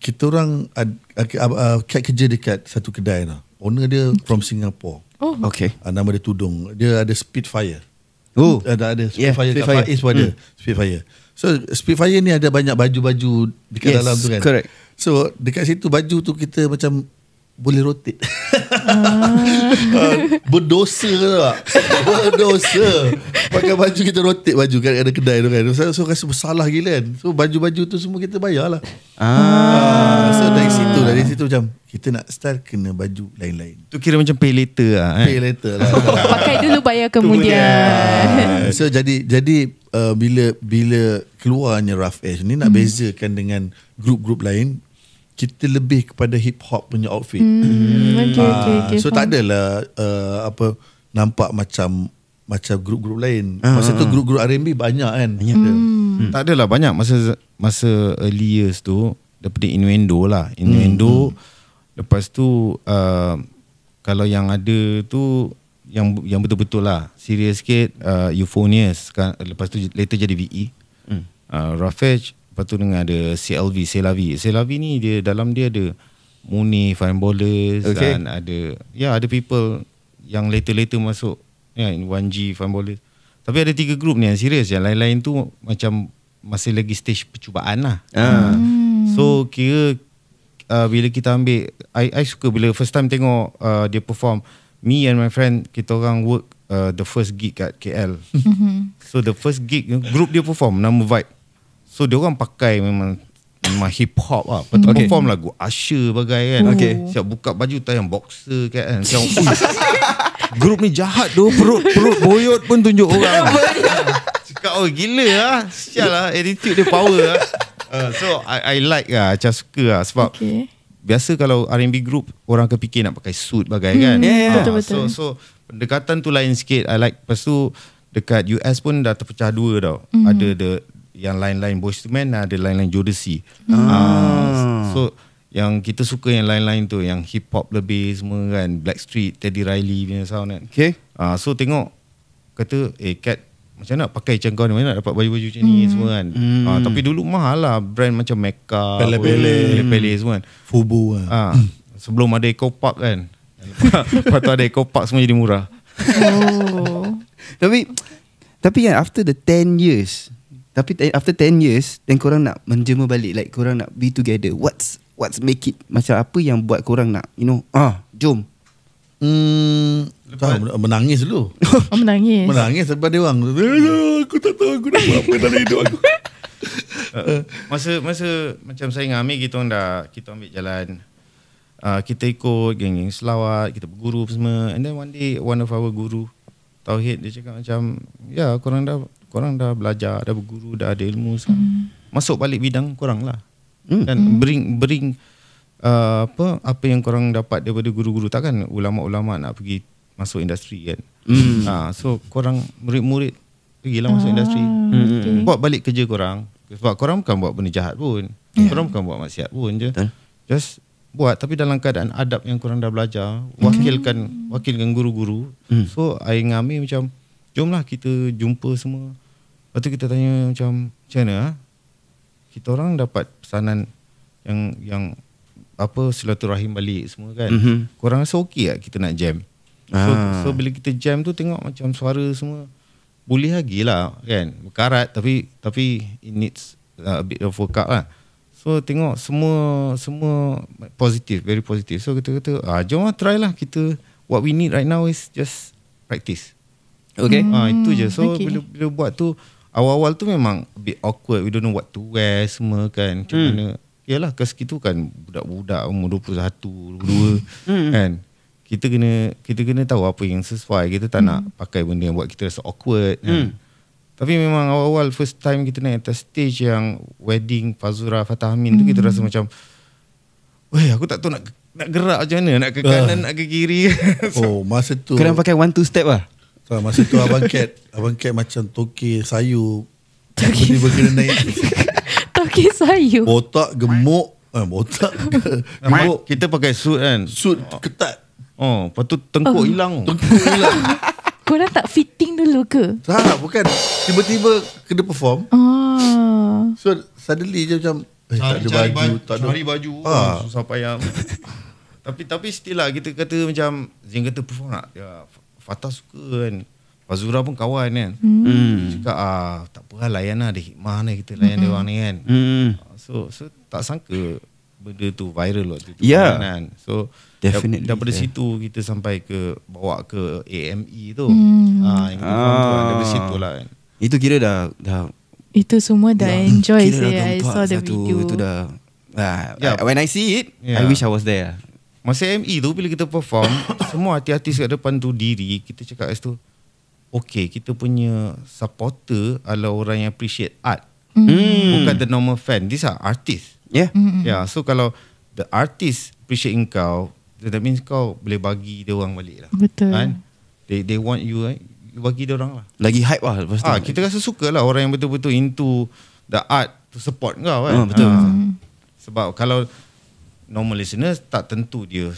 Kita orang uh, uh, uh, Kerja dekat Satu kedai lah. Owner dia From Singapore Oh. Okay. Uh, nama dia Tudung. Dia ada Spitfire. Oh. Ada ada Spitfire. Yeah, Spitfire. Faiz pun ada hmm. Spitfire. So Spitfire ni ada banyak baju-baju dekat yes, dalam tu kan. Correct. So dekat situ baju tu kita macam boleh rotate. Ah. uh, berdosa ke tak? Berdosa. Pakai baju kita rotate baju kan ada kedai tu kan. So, so rasa bersalah gila kan. So baju-baju tu semua kita bayar lah. Ah. Uh, so dari situ Ha. Dari situ macam kita nak style kena baju lain-lain. Tu kira macam pay later lah. Eh? Pay later lah. Pakai dulu bayar kemudian. so jadi jadi uh, bila bila keluarnya rough edge ni nak hmm. bezakan dengan grup-grup lain kita lebih kepada hip hop punya outfit. Hmm. Okay, ah, okay, okay, so tak adalah uh, apa nampak macam macam grup-grup lain. Ah, masa ah, tu grup-grup R&B banyak kan. Banyak hmm. hmm. Tak adalah banyak masa masa early years tu daripada innuendo lah innuendo hmm, hmm. lepas tu uh, kalau yang ada tu yang yang betul-betul lah serious sikit uh, euphonious kan, lepas tu later jadi VE hmm. uh, Ruffage lepas tu dengan ada CLV Selavi Selavi ni dia dalam dia ada Muni Fine Ballers okay. dan ada ya yeah, ada people yang later-later masuk ya yeah, 1G Fine Ballers tapi ada tiga grup ni yang serius yang lain-lain tu macam masih lagi stage percubaan lah ah. Hmm. So kira uh, bila kita ambil I, I suka bila first time tengok uh, dia perform Me and my friend kita orang work uh, the first gig kat KL mm-hmm. So the first gig group dia perform nama Vibe So dia orang pakai memang Memang hip hop lah Lepas tu okay. perform lagu Usher bagai kan okay. Siap buka baju yang boxer kan Siap Grup ni jahat tu Perut perut boyot pun tunjuk orang Cakap oh gila lah Sial lah Attitude dia power lah Uh, so I, I like lah Macam suka lah Sebab okay. Biasa kalau R&B group Orang akan fikir nak pakai suit bagai hmm, kan yeah, yeah. Ha, so, so Pendekatan tu lain sikit I like Lepas tu Dekat US pun dah terpecah dua tau mm Ada the Yang lain-lain Boyz II Men Ada lain-lain Jodeci hmm. ha, So Yang kita suka yang lain-lain tu Yang hip hop lebih semua kan Blackstreet Teddy Riley punya sound kan okay. ha, So tengok Kata Eh Kat macam nak pakai macam kau ni Macam nak dapat baju-baju macam ni hmm. semua kan hmm. ah, Tapi dulu mahal lah Brand macam Mecca Pele-pele pele semua kan Fubu kan Sebelum ada Eco Park kan Lepas tu ada Eco Park semua jadi murah oh. Tapi Tapi kan after the 10 years Tapi after 10 years Then korang nak menjema balik Like korang nak be together What's What's make it Macam apa yang buat korang nak You know ah Jom Hmm, tak, oh, menangis dulu. Oh, menangis. Menangis sebab dia orang. Eh, ya, aku tak tahu aku nak buat apa dalam hidup aku. Eh, masa masa macam saya ngami Amir kita dah kita ambil jalan uh, kita ikut geng-geng selawat, kita berguru semua. And then one day one of our guru Tauhid dia cakap macam ya yeah, korang dah korang dah belajar, dah berguru, dah ada ilmu. Mm. Masuk balik bidang korang lah. Dan hmm, hmm. bring bring Uh, apa apa yang korang dapat daripada guru-guru tak kan ulama-ulama nak pergi masuk industri kan mm. uh, so korang murid-murid pergilah masuk ah, industri okay. Hmm. buat balik kerja korang sebab korang bukan buat benda jahat pun yeah. korang bukan buat maksiat pun je Betul. just buat tapi dalam keadaan adab yang korang dah belajar wakilkan mm. wakilkan guru-guru mm. so ai ngami macam jomlah kita jumpa semua lepas tu kita tanya macam macam mana ah? kita orang dapat pesanan yang yang apa silaturahim balik semua kan. Mm-hmm. Korang rasa okey tak kita nak jam? So, ah. so bila kita jam tu tengok macam suara semua boleh lagi lah kan. Berkarat tapi tapi it needs a bit of work up lah. So tengok semua semua positif, very positive. So kita kata ah, jom lah try lah kita what we need right now is just practice. Okay. Mm. Ah, itu je. So okay. bila, bila buat tu awal-awal tu memang a bit awkward. We don't know what to wear semua kan. Macam mm. mana Yalah kes itu kan budak-budak umur 21, 22 hmm. kan. Kita kena kita kena tahu apa yang sesuai. Kita tak mm. nak pakai benda yang buat kita rasa awkward. Mm. Kan? Hmm. Tapi memang awal-awal first time kita naik atas stage yang wedding Fazura Fatah Amin mm. tu kita hmm. rasa macam weh aku tak tahu nak nak gerak macam mana nak ke ah. kanan uh. nak ke kiri. so, oh masa tu kena pakai one two step lah. So, ah, masa tu abang Cat abang Cat macam toki, sayur. Tiba-tiba kena naik pakai sayur. Botak gemuk. Eh, botak gemuk. Eh, kita pakai suit kan. Suit oh. ketat. Oh, lepas tu tengkuk oh. hilang. Tengkuk hilang. Korang tak fitting dulu ke? Tak, bukan. Tiba-tiba kena perform. Oh. So, suddenly je macam, eh, cari, tak ada baju. Cari, tak ada. cari baju. Ha. Susah payah. tapi, tapi still lah, kita kata macam, Zain kata perform tak? Ya, Fatah suka kan. Pak Zura pun kawan kan. Hmm. Cakap ah tak apalah layan lah ada hikmah ni kita layan mm-hmm. dia hmm. orang ni kan. Hmm. Ah, so so tak sangka benda tu viral waktu tu yeah. Ya. kan. So definitely daripada yeah. situ kita sampai ke bawa ke AME tu. Hmm. Ha, yang ah yang kan, daripada situ lah kan. Itu kira dah dah itu semua dah yeah. enjoy kira sih. Dah I saw the satu, video. Itu dah. Ah, yeah. When I see it, yeah. I ya. wish I was there. Masa AME tu bila kita perform, semua hati-hati kat depan tu diri, kita cakap kat situ, okay kita punya supporter adalah orang yang appreciate art mm. bukan the normal fan these are artists yeah mm-hmm. Hmm, yeah so kalau the artist appreciate kau that means kau boleh bagi dia orang balik lah betul kan they they want you right eh, you bagi dia orang lah lagi hype lah lepas tu ah, kita rasa suka lah orang yang betul-betul into the art to support kau kan mm, betul, ha. Ah. betul. Hmm. sebab kalau normal listener tak tentu dia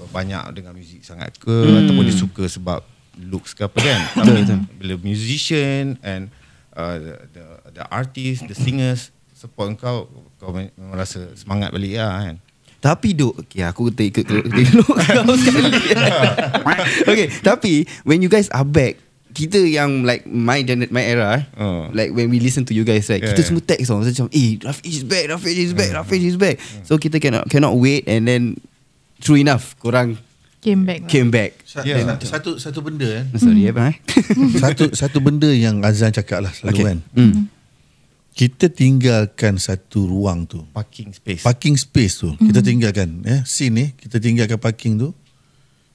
banyak dengan muzik sangat ke mm. ataupun dia suka sebab looks ke apa kan bila musician and uh, the, the the artist the singers support kau kau merasa semangat balik lah kan tapi duk okay, aku kena ikut kau sekali okay tapi when you guys are back kita yang like my generation my era eh, oh. like when we listen to you guys right yeah, kita yeah. semua text so, macam eh Rafi is back Rafi is back yeah. Rafiq is back yeah. so kita cannot cannot wait and then true enough korang came back. Lah. Came back. Yeah. Satu satu benda eh. Mm. Sorry apa eh? satu satu benda yang Azan cakaplah selalu okay. kan. Mm. Kita tinggalkan satu ruang tu. Parking space. Parking space tu. Mm. Kita hmm. tinggalkan ya. Eh, scene ni kita tinggalkan parking tu.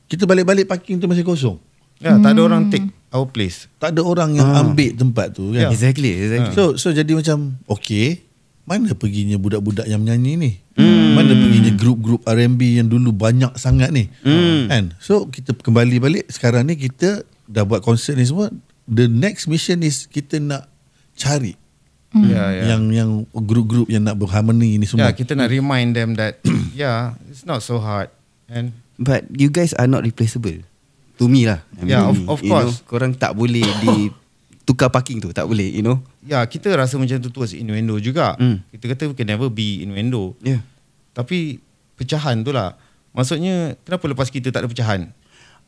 Kita balik-balik parking tu masih kosong. Ya, mm. tak ada hmm. orang take our place. Tak ada orang yang ah. ambil tempat tu kan. Yeah. Exactly, exactly. So so jadi macam okay mana perginya budak-budak yang menyanyi ni hmm. mana perginya grup-grup R&B yang dulu banyak sangat ni hmm. kan so kita kembali balik sekarang ni kita dah buat konsert ni semua the next mission is kita nak cari hmm. yeah, yeah. yang yang grup-grup yang nak berharmoni ni semua yeah, kita nak remind them that yeah it's not so hard and but you guys are not replaceable to me lah I ya, mean, yeah of, of course you know, korang tak boleh di tukar parking tu tak boleh you know ya kita rasa macam tu tuas inwendo juga mm. kita kata we can never be innuendo yeah. tapi pecahan tu lah maksudnya kenapa lepas kita tak ada pecahan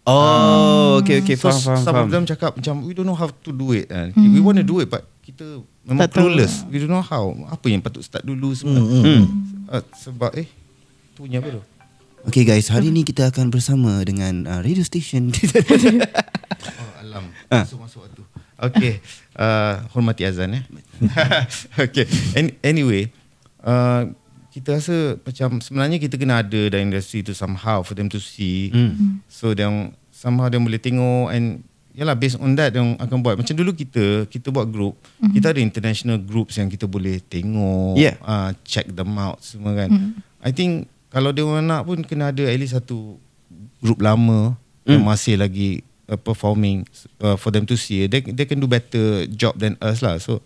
oh um, okay okay so faham, faham, some of cakap macam we don't know how to do it kan? mm. we want to do it but kita memang tak clueless tahu. we don't know how apa yang patut start dulu semua mm, mm. Uh, sebab eh tu punya apa tu Okay guys, hari ini kita akan bersama dengan uh, radio station. oh, alam. Ha. Ah. Masuk-masuk. Okay, uh, hormati azan ya. Eh? okay, And, anyway, uh, kita rasa macam sebenarnya kita kena ada dalam industri itu somehow for them to see. Mm. So, dia somehow dia boleh tengok and Yalah based on that yang akan buat macam dulu kita kita buat group mm-hmm. kita ada international groups yang kita boleh tengok yeah. uh, check them out semua kan mm-hmm. I think kalau dia orang nak pun kena ada at least satu group lama mm. yang hmm. masih lagi uh, performing uh, for them to see they they can do better job than us lah so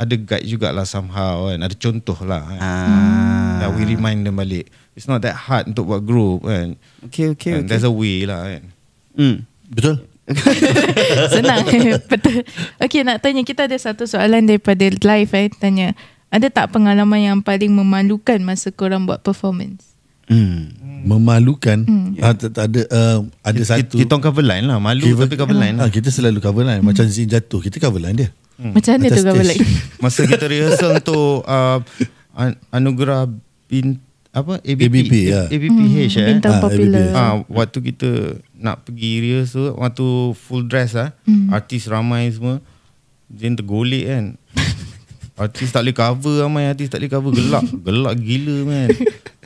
ada guide jugalah somehow kan ada contoh lah kan. ah. that we remind them balik it's not that hard untuk buat group kan okay okay, okay. there's a way lah kan mm. betul senang betul okay nak tanya kita ada satu soalan daripada live eh tanya ada tak pengalaman yang paling memalukan masa korang buat performance Hmm. Memalukan hmm. Ah, tak, tak ada uh, Ada kita, satu Kita cover line lah Malu kita, tapi cover ah, line lah ah, Kita selalu cover line hmm. Macam hmm. Zin jatuh Kita cover line dia hmm. Macam mana tu cover line Masa kita rehearsal tu uh, Anugerah bin, apa ABP ABP, ya. ABPH eh? hmm. eh? Bintang ah, popular ABP. Ya. Ah, waktu kita Nak pergi rehearsal Waktu full dress lah hmm. Artis ramai semua Zin tergolik kan Artis tak boleh cover amai artis tak boleh cover Gelak Gelak gila man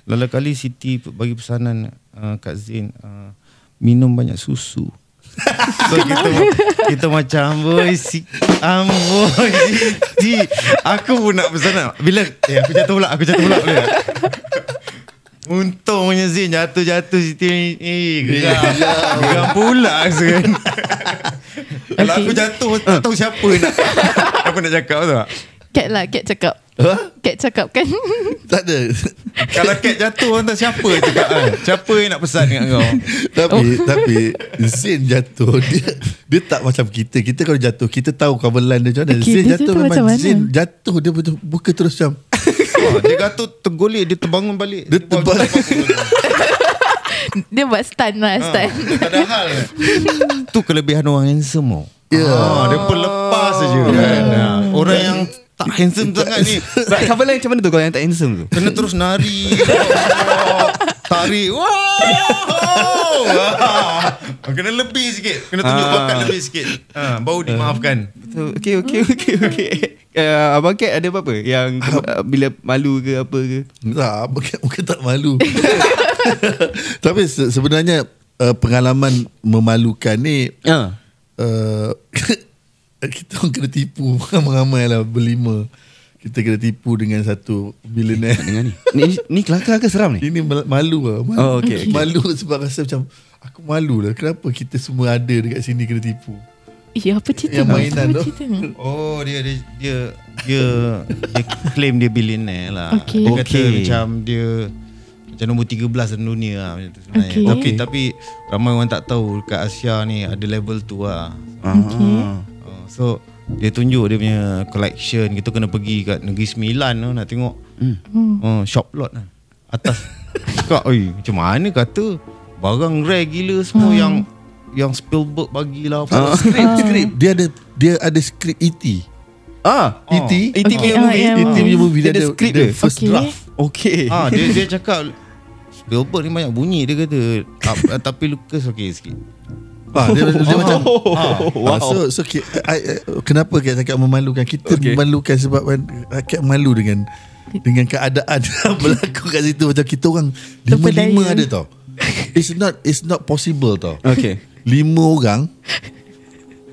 Lala kali Siti bagi pesanan uh, Kak Zin uh, Minum banyak susu So kita, kita macam Amboi si, Amboi Siti Aku pun nak pesanan Bila eh, Aku jatuh pula Aku jatuh pula Bila Untungnya Zin jatuh-jatuh Siti ni eh, Geram ya, ya. Geram pula Zin Kalau aku jatuh Tak tahu siapa nak Aku nak cakap tu Kat lah Kat cakap Huh? Ha? Kat cakap kan Tak ada Kalau kat jatuh tak siapa cakap kan Siapa yang nak pesan dengan kau Tapi oh. Tapi Zin jatuh dia, dia tak macam kita Kita kalau jatuh Kita tahu cover line dia macam mana okay, Zin jatuh memang macam mana? Zin jatuh Dia buka terus macam oh, Dia jatuh tergolik Dia terbangun balik Dia, dia terbangun Dia buat stun lah ah, Stun Tak ada hal Tu kelebihan orang handsome oh. Yeah. Ya. Oh, dia pun lepas je kan. Yeah. Ya. Orang yang tak handsome sangat ni Nak cover lain macam mana tu Kalau yang tak handsome tu Kena terus nari tari, wow, ah, Kena lebih sikit Kena tunjuk ah. bakat lebih sikit ah, Baru dimaafkan Okay okay okay okay uh, eh, Abang Kat ada apa-apa Yang uh, Bila malu ke apa ke Tak Abang Kat bukan tak malu Tapi sebenarnya uh, Pengalaman Memalukan ni uh. Uh, kita orang kena tipu ramai-ramai lah berlima. Kita kena tipu dengan satu billionaire. Dengan ni. ni, ni kelakar ke seram ni? Ini malu lah. Malu, oh, okay, okay. sebab rasa macam aku malu lah. Kenapa kita semua ada dekat sini kena tipu? Ya apa cerita? Yang mainan apa tu. Cerita? Oh dia dia dia dia, dia claim dia billionaire lah. Okay. Dia kata okay. macam dia macam nombor 13 dalam dunia lah macam tu sebenarnya. Okay. Okay, tapi ramai orang tak tahu dekat Asia ni ada level tu lah. Ah. Okay. So dia tunjuk dia punya collection gitu kena pergi kat Negeri Sembilan tu nak tengok. Hmm. Uh, shop lot lah. Atas. Cakap, oi, macam mana kata barang rare gila semua hmm. yang yang Spielberg bagilah apa uh, script, uh. script dia ada dia ada script ET ah ET oh. e ET punya movie ET e punya movie dia, ada script dia first okay. draft okay ah dia dia cakap Spielberg ni banyak bunyi dia kata ah, tapi Lucas okey sikit Ha, dia, dia oh, macam ha, wow. So, so I, I, Kenapa Kak cakap memalukan Kita okay. memalukan Sebab Kak malu dengan Dengan keadaan Yang berlaku kat situ Macam kita orang Lima-lima ada tau It's not It's not possible tau Okay Lima orang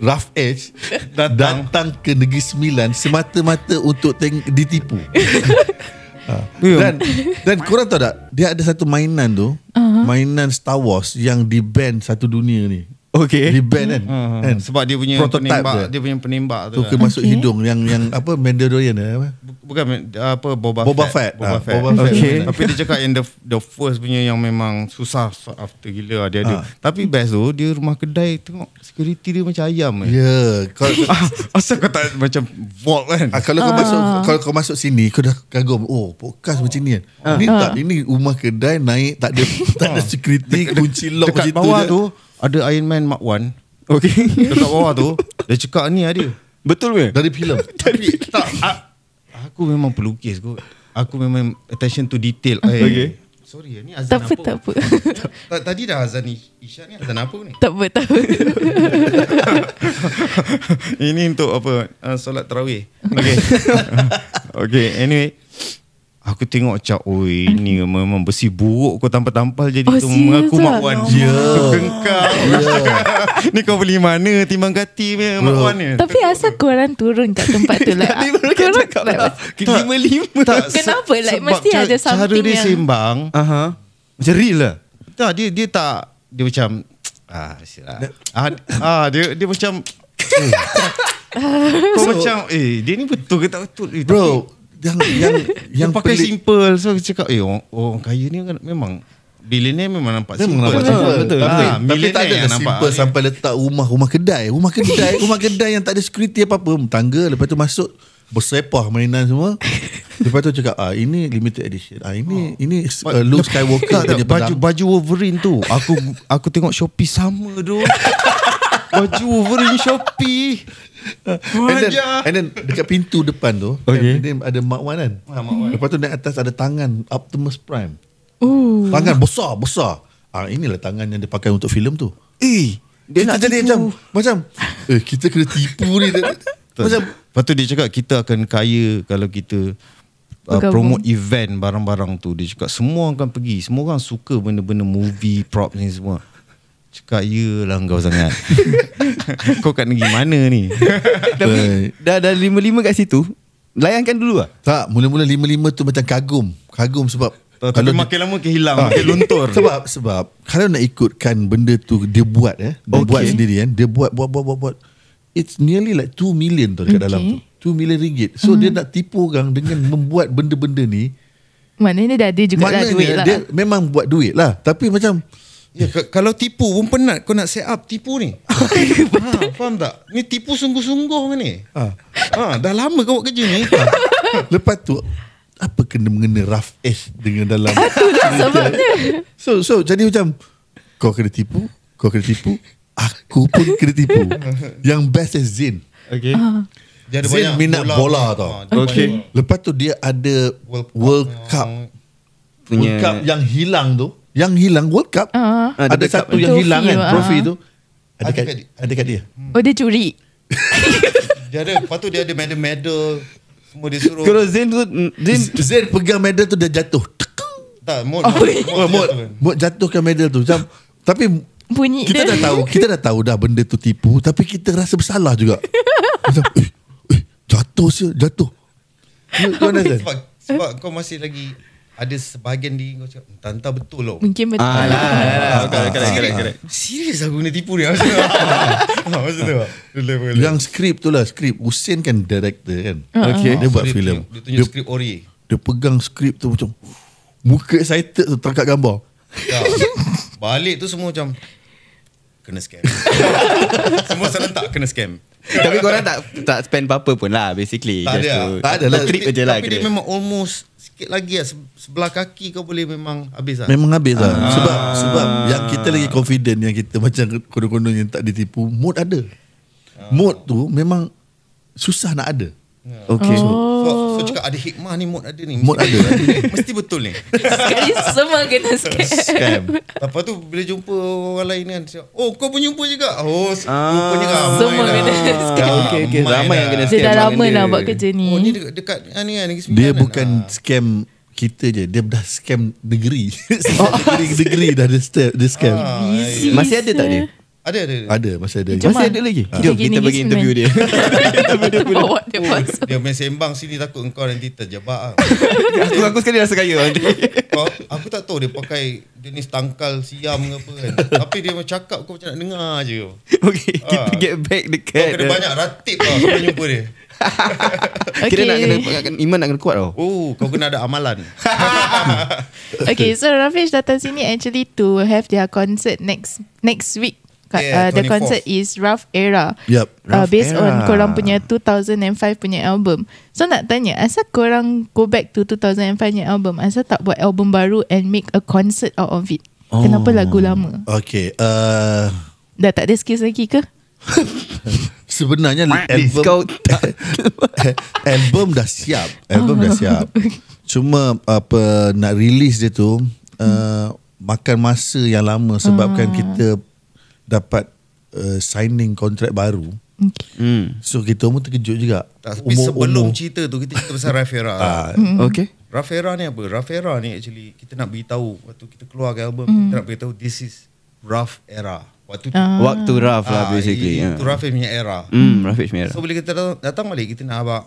Rough edge datang. datang ke Negeri Sembilan Semata-mata Untuk teng- ditipu ha. Dan Dan korang tahu tak Dia ada satu mainan tu uh-huh. Mainan Star Wars Yang di-ban Satu dunia ni Okay. Di band kan. Uh-huh. kan? Sebab dia punya Prototype penembak, dia. dia punya penembak tu. Tu kan. masuk okay. hidung yang yang apa Mandalorian eh? Bukan apa Boba, Boba Fett. Fett. Boba ha, Fett. Boba okay. Fett. Okay. Tapi dia cakap yang the, the first punya yang memang susah after gila dia ada. Uh. Tapi best tu dia rumah kedai tengok security dia macam ayam eh. Ya. Yeah. Asal kau tak macam vault kan. Uh, kalau kau uh. masuk kalau kau masuk sini kau dah kagum. Oh, pokas oh. macam ni kan. Uh. Ini uh. tak ini rumah kedai naik tak ada tak ada security kunci lock dekat bawah tu. Ada Iron Man Mark 1 Okay Dekat bawah tu Dia cakap ni ada ah, Betul ke? Dari film Dari tak, Aku memang pelukis kot Aku memang attention to detail Okay eh, Sorry eh, ni azan tak apa Tak apa Tadi dah azan ni Isya ni azan apa ni? Tak apa tak apa Ini untuk apa? Uh, solat terawih Okay Okay anyway Aku tengok cak oi ni memang besi buruk kau tampal-tampal jadi oh, tu mengaku mak wan. Ya. Kengkak. Ya. Ni kau beli mana timbang kati punya mak ya. wan ni? Tapi asa kau orang turun kat tempat tu lah. Kau baru kau cakap like, lah. Lima lima. Tak, Kenapa like mesti ada something cara dia yang... sembang. Uh-huh. Macam real lah. Tak dia dia tak dia macam ah silalah. ah, ah dia dia macam eh. Kau so, macam eh dia ni betul ke tak betul? Eh, bro, yang yang yang pakai pelik. simple so kita cakap eh orang, orang kaya ni kan memang Bilionaire memang nampak simple. Memang nampak simple. Betul. Ha, tapi, tapi tak ada simple nampak. sampai letak rumah rumah kedai. Rumah kedai, rumah kedai yang tak ada security apa-apa. Tangga lepas tu masuk bersepah mainan semua. Lepas tu cakap ah ini limited edition. Ah ini oh. ini uh, Luke Skywalker baju baju Wolverine tu. Aku aku tengok Shopee sama tu. Baju Wolverine Shopee and then, and then Dekat pintu depan tu okay. then, kan, then Ada Mark Wan kan ah, Mark Wan. Lepas tu naik atas Ada tangan Optimus Prime Ooh. Tangan besar Besar Ah Inilah tangan yang dia pakai Untuk filem tu Eh Dia nak jadi macam Macam eh, Kita kena tipu ni Macam Lepas tu dia cakap Kita akan kaya Kalau kita Uh, promote event barang-barang tu dia cakap semua akan pergi semua orang suka benda-benda movie props ni semua Cakap ya lah kau sangat Kau kat negeri mana ni Dah ada lima-lima kat situ Layankan dulu lah Tak mula-mula lima-lima tu macam kagum Kagum sebab oh, tak, kalau makin di, lama makin hilang tak, ah, Makin luntur Sebab sebab Kalau nak ikutkan benda tu Dia buat eh Dia okay. buat sendiri kan eh, Dia buat buat buat buat buat It's nearly like 2 million tu Dekat okay. dalam tu 2 million ringgit So mm dia hmm. nak tipu orang Dengan membuat benda-benda ni Maknanya dia dah ada juga Maknanya dah duit dia, lah Dia memang buat duit lah Tapi macam Ya, k- kalau tipu pun penat kau nak set up tipu ni. Ah, ha, faham tak? Ni tipu sungguh-sungguh ni. Ha. ha dah lama kau buat kerja ni. Ha. Lepas tu apa kena mengena raf edge dengan dalam lah, sebabnya. So so jadi macam kau kena tipu, kau kena tipu, aku pun kena tipu. Yang best is Zin. Okay. Uh. Dia Zin minat bola, bola, ha, tau. Okay. Lepas tu dia ada World Cup. World Cup, Cup, World Cup yang hilang tu yang hilang World Cup uh, ada, ada cup satu yang hilang kan trofi tu ada kat ada kat dia hmm. oh dia curi dia ada lepas tu dia ada medal medal semua disuruh. kalau Zain tu mm, Zain, Zain pegang medal tu dia jatuh tak mood oh, mood, mood, mood jatuhkan medal tu macam tapi Bunyi kita dia. dah tahu kita dah tahu dah benda tu tipu tapi kita rasa bersalah juga macam eh, eh jatuh sih jatuh kau, kau sebab, sebab kau masih lagi ada sebahagian diri kau cakap tanta betul lah. Mungkin betul. Ah, lah, lah, lah, lah Serius aku kena tipu dia. Maksud tu. Yang skrip tu lah skrip. Usin kan director kan. Ah, ah. Okay. Dia buat filem. Dia tunjuk skrip ori. Dia pegang skrip tu macam muka excited tu terangkat gambar. Ya. Balik tu semua macam kena scam. semua serentak kena scam. Tapi korang tak tak spend apa-apa pun lah basically. Tak ada. Tak ada lah. Trip je lah. Tapi dia memang almost sikit lagi lah Sebelah kaki kau boleh memang habis lah Memang habis lah Aa. Ah. Sebab sebab yang kita lagi ah. confident Yang kita macam kondong-kondong yang tak ditipu Mood ada Mood tu memang susah nak ada Okay. So, oh. so, so cakap ada hikmah ni, mod ada ni. Mod ada. Mesti betul ni. Sekali semua kena scam. scam. Lepas tu bila jumpa orang lain kan, oh kau pun jumpa juga. Oh, ah, rupanya ramai Semua lah. kena dah. scam. Okay, okay. Ramai, ramai yang lah. kena scam. Dia dah lama dah buat kerja ni. Oh, dia dekat, dekat ni kan. Dia kan? bukan ah. scam kita je dia dah scam negeri oh, negeri, negeri dah dia, scam oh, masih ada tak dia ada ada. Ada, ada masih ada. Masih ada lagi. Ha. Jom, kita bagi interview dia. Tapi dia pas. Oh, dia main sembang sini takut engkau nanti terjebak ah. aku aku sekali rasa kaya nanti. aku tak tahu dia pakai jenis tangkal siam ke apa kan. Tapi dia macam cakap kau macam nak dengar aje. Okey, ha. kita get back dekat. Kau kena dah. banyak ratip lah kau jumpa dia. Kira nak kena, kena Iman nak kena kuat tau Oh kau kena ada amalan Okay so Rafish datang sini Actually to have their concert Next next week yeah, uh, the concert is Rough Era. Yep. Uh, Rough uh, based era. on korang punya 2005 punya album. So nak tanya, asal korang go back to 2005 punya album? Asal tak buat album baru and make a concert out of it? Oh. Kenapa lagu lama? Okay. Uh. Dah tak ada skills lagi ke? Sebenarnya album album dah siap, album oh. dah siap. Cuma apa nak release dia tu uh, makan masa yang lama sebabkan hmm. kita dapat uh, signing kontrak baru. Hmm. So kita pun terkejut juga. Tak, tapi umur, sebelum umur. cerita tu kita cerita pasal Rafera. lah. Hmm. Okay. Rafera ni apa? Rafera ni actually kita nak beritahu waktu kita keluar ke album hmm. kita nak beritahu this is rough era. Waktu tu. Ah. Waktu rough lah ah, basically. Ah, itu yeah. punya era. Hmm, Rafish punya era. So bila kita datang, datang balik kita nak apa?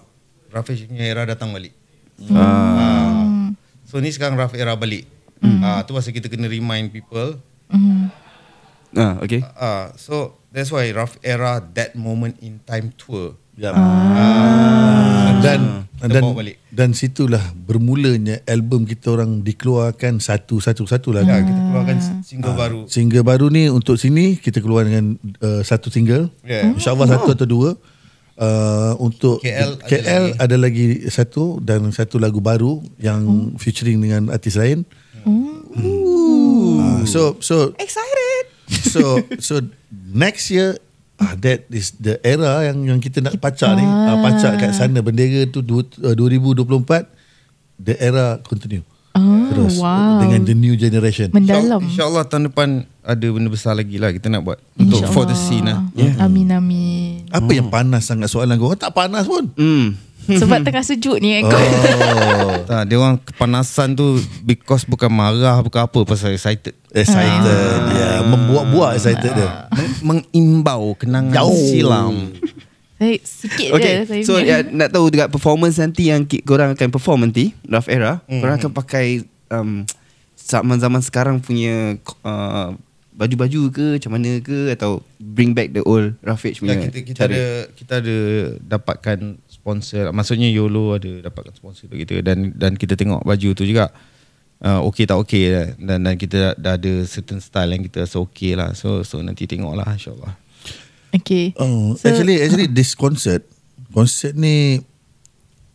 Rafish punya era datang balik. Hmm. Ah. So ni sekarang rough era balik. Hmm. Ah, tu masa kita kena remind people. Hmm. Ah, uh, okay. Ah, uh, so that's why rough era that moment in time tour. Yeah. Ah. Uh, dan dan balik. dan situlah bermulanya album kita orang dikeluarkan satu satu satu lah. Ya, kita keluarkan single uh, baru. Single baru ni untuk sini kita keluar dengan uh, satu single. Yeah. Insyaallah oh. satu atau dua. Uh, untuk KL, KL ada, lagi. ada lagi satu dan satu lagu baru yang hmm. featuring dengan artis lain. Hmm. Uh, so so excited. So so next year uh, that is the era yang yang kita nak pacar ni, uh, ah. ah, pacar kat sana bendera tu du, uh, 2024 the era continue. Oh, Terus uh, wow. dengan the new generation. Mendalam. Insya-Allah tahun depan ada benda besar lagi lah kita nak buat untuk Allah. for the scene lah. Yeah. Amin amin. Apa hmm. yang panas sangat soalan kau? Tak panas pun. Hmm. Sebab tengah sejuk ni kan oh. tak, Dia orang kepanasan tu Because bukan marah Bukan apa Pasal excited excited ah. dia ya, membuat-buat excited ah. dia mengimbau kenangan Jauh. silam eh, sikit okay. je So ya, nak tahu dekat performance nanti yang korang akan perform nanti Rough Era mm. Korang akan pakai um, zaman-zaman sekarang punya uh, baju-baju ke macam mana ke Atau bring back the old Rough Age punya ya, kita, kita, ada, kita ada dapatkan sponsor Maksudnya YOLO ada dapatkan sponsor begitu dan, dan kita tengok baju tu juga uh, okey tak okey eh. dan dan kita dah, dah ada certain style yang kita rasa okay lah so so nanti tengoklah insyaallah Okay. uh, so, actually actually this concert concert ni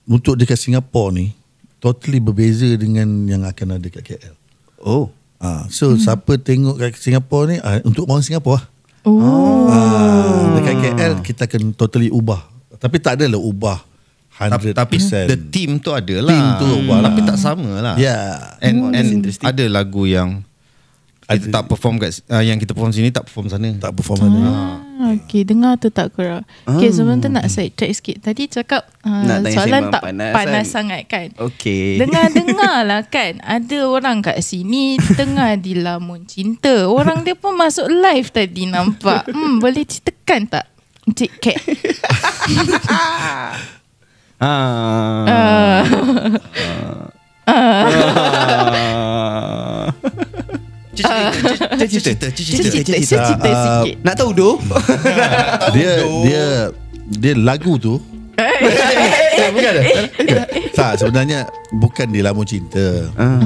untuk dekat Singapore ni totally berbeza dengan yang akan ada dekat KL oh Ah, uh, so hmm. siapa tengok kat Singapore ni uh, untuk orang Singapore lah. Oh. Uh, dekat KL kita akan totally ubah. Tapi tak adalah ubah 100%. Tapi the team tu ada lah. Team tu hmm. lah. Tapi tak sama lah. Yeah. And, oh, and ada lagu yang kita tak perform kat uh, yang kita perform sini tak perform sana. Tak perform sana. Ah, ah. Okay, dengar tu tak kira. Okay, ah. sebelum tu nak saya track sikit. Tadi cakap uh, soalan tak panas, panas kan? sangat kan. Okay. Dengar-dengar lah kan. Ada orang kat sini tengah dilamun cinta. Orang dia pun masuk live tadi nampak. Hmm, boleh ceritakan tak? Encik Kat. Ah. Ah. Ah. Cerita, cerita, cerita, cerita, cerita, cerita, Nak tahu doh? dia, dia, dia lagu tu. bukan eh. eh, bukan. Eh. Tak, sebenarnya bukan dia lama cinta. Ah.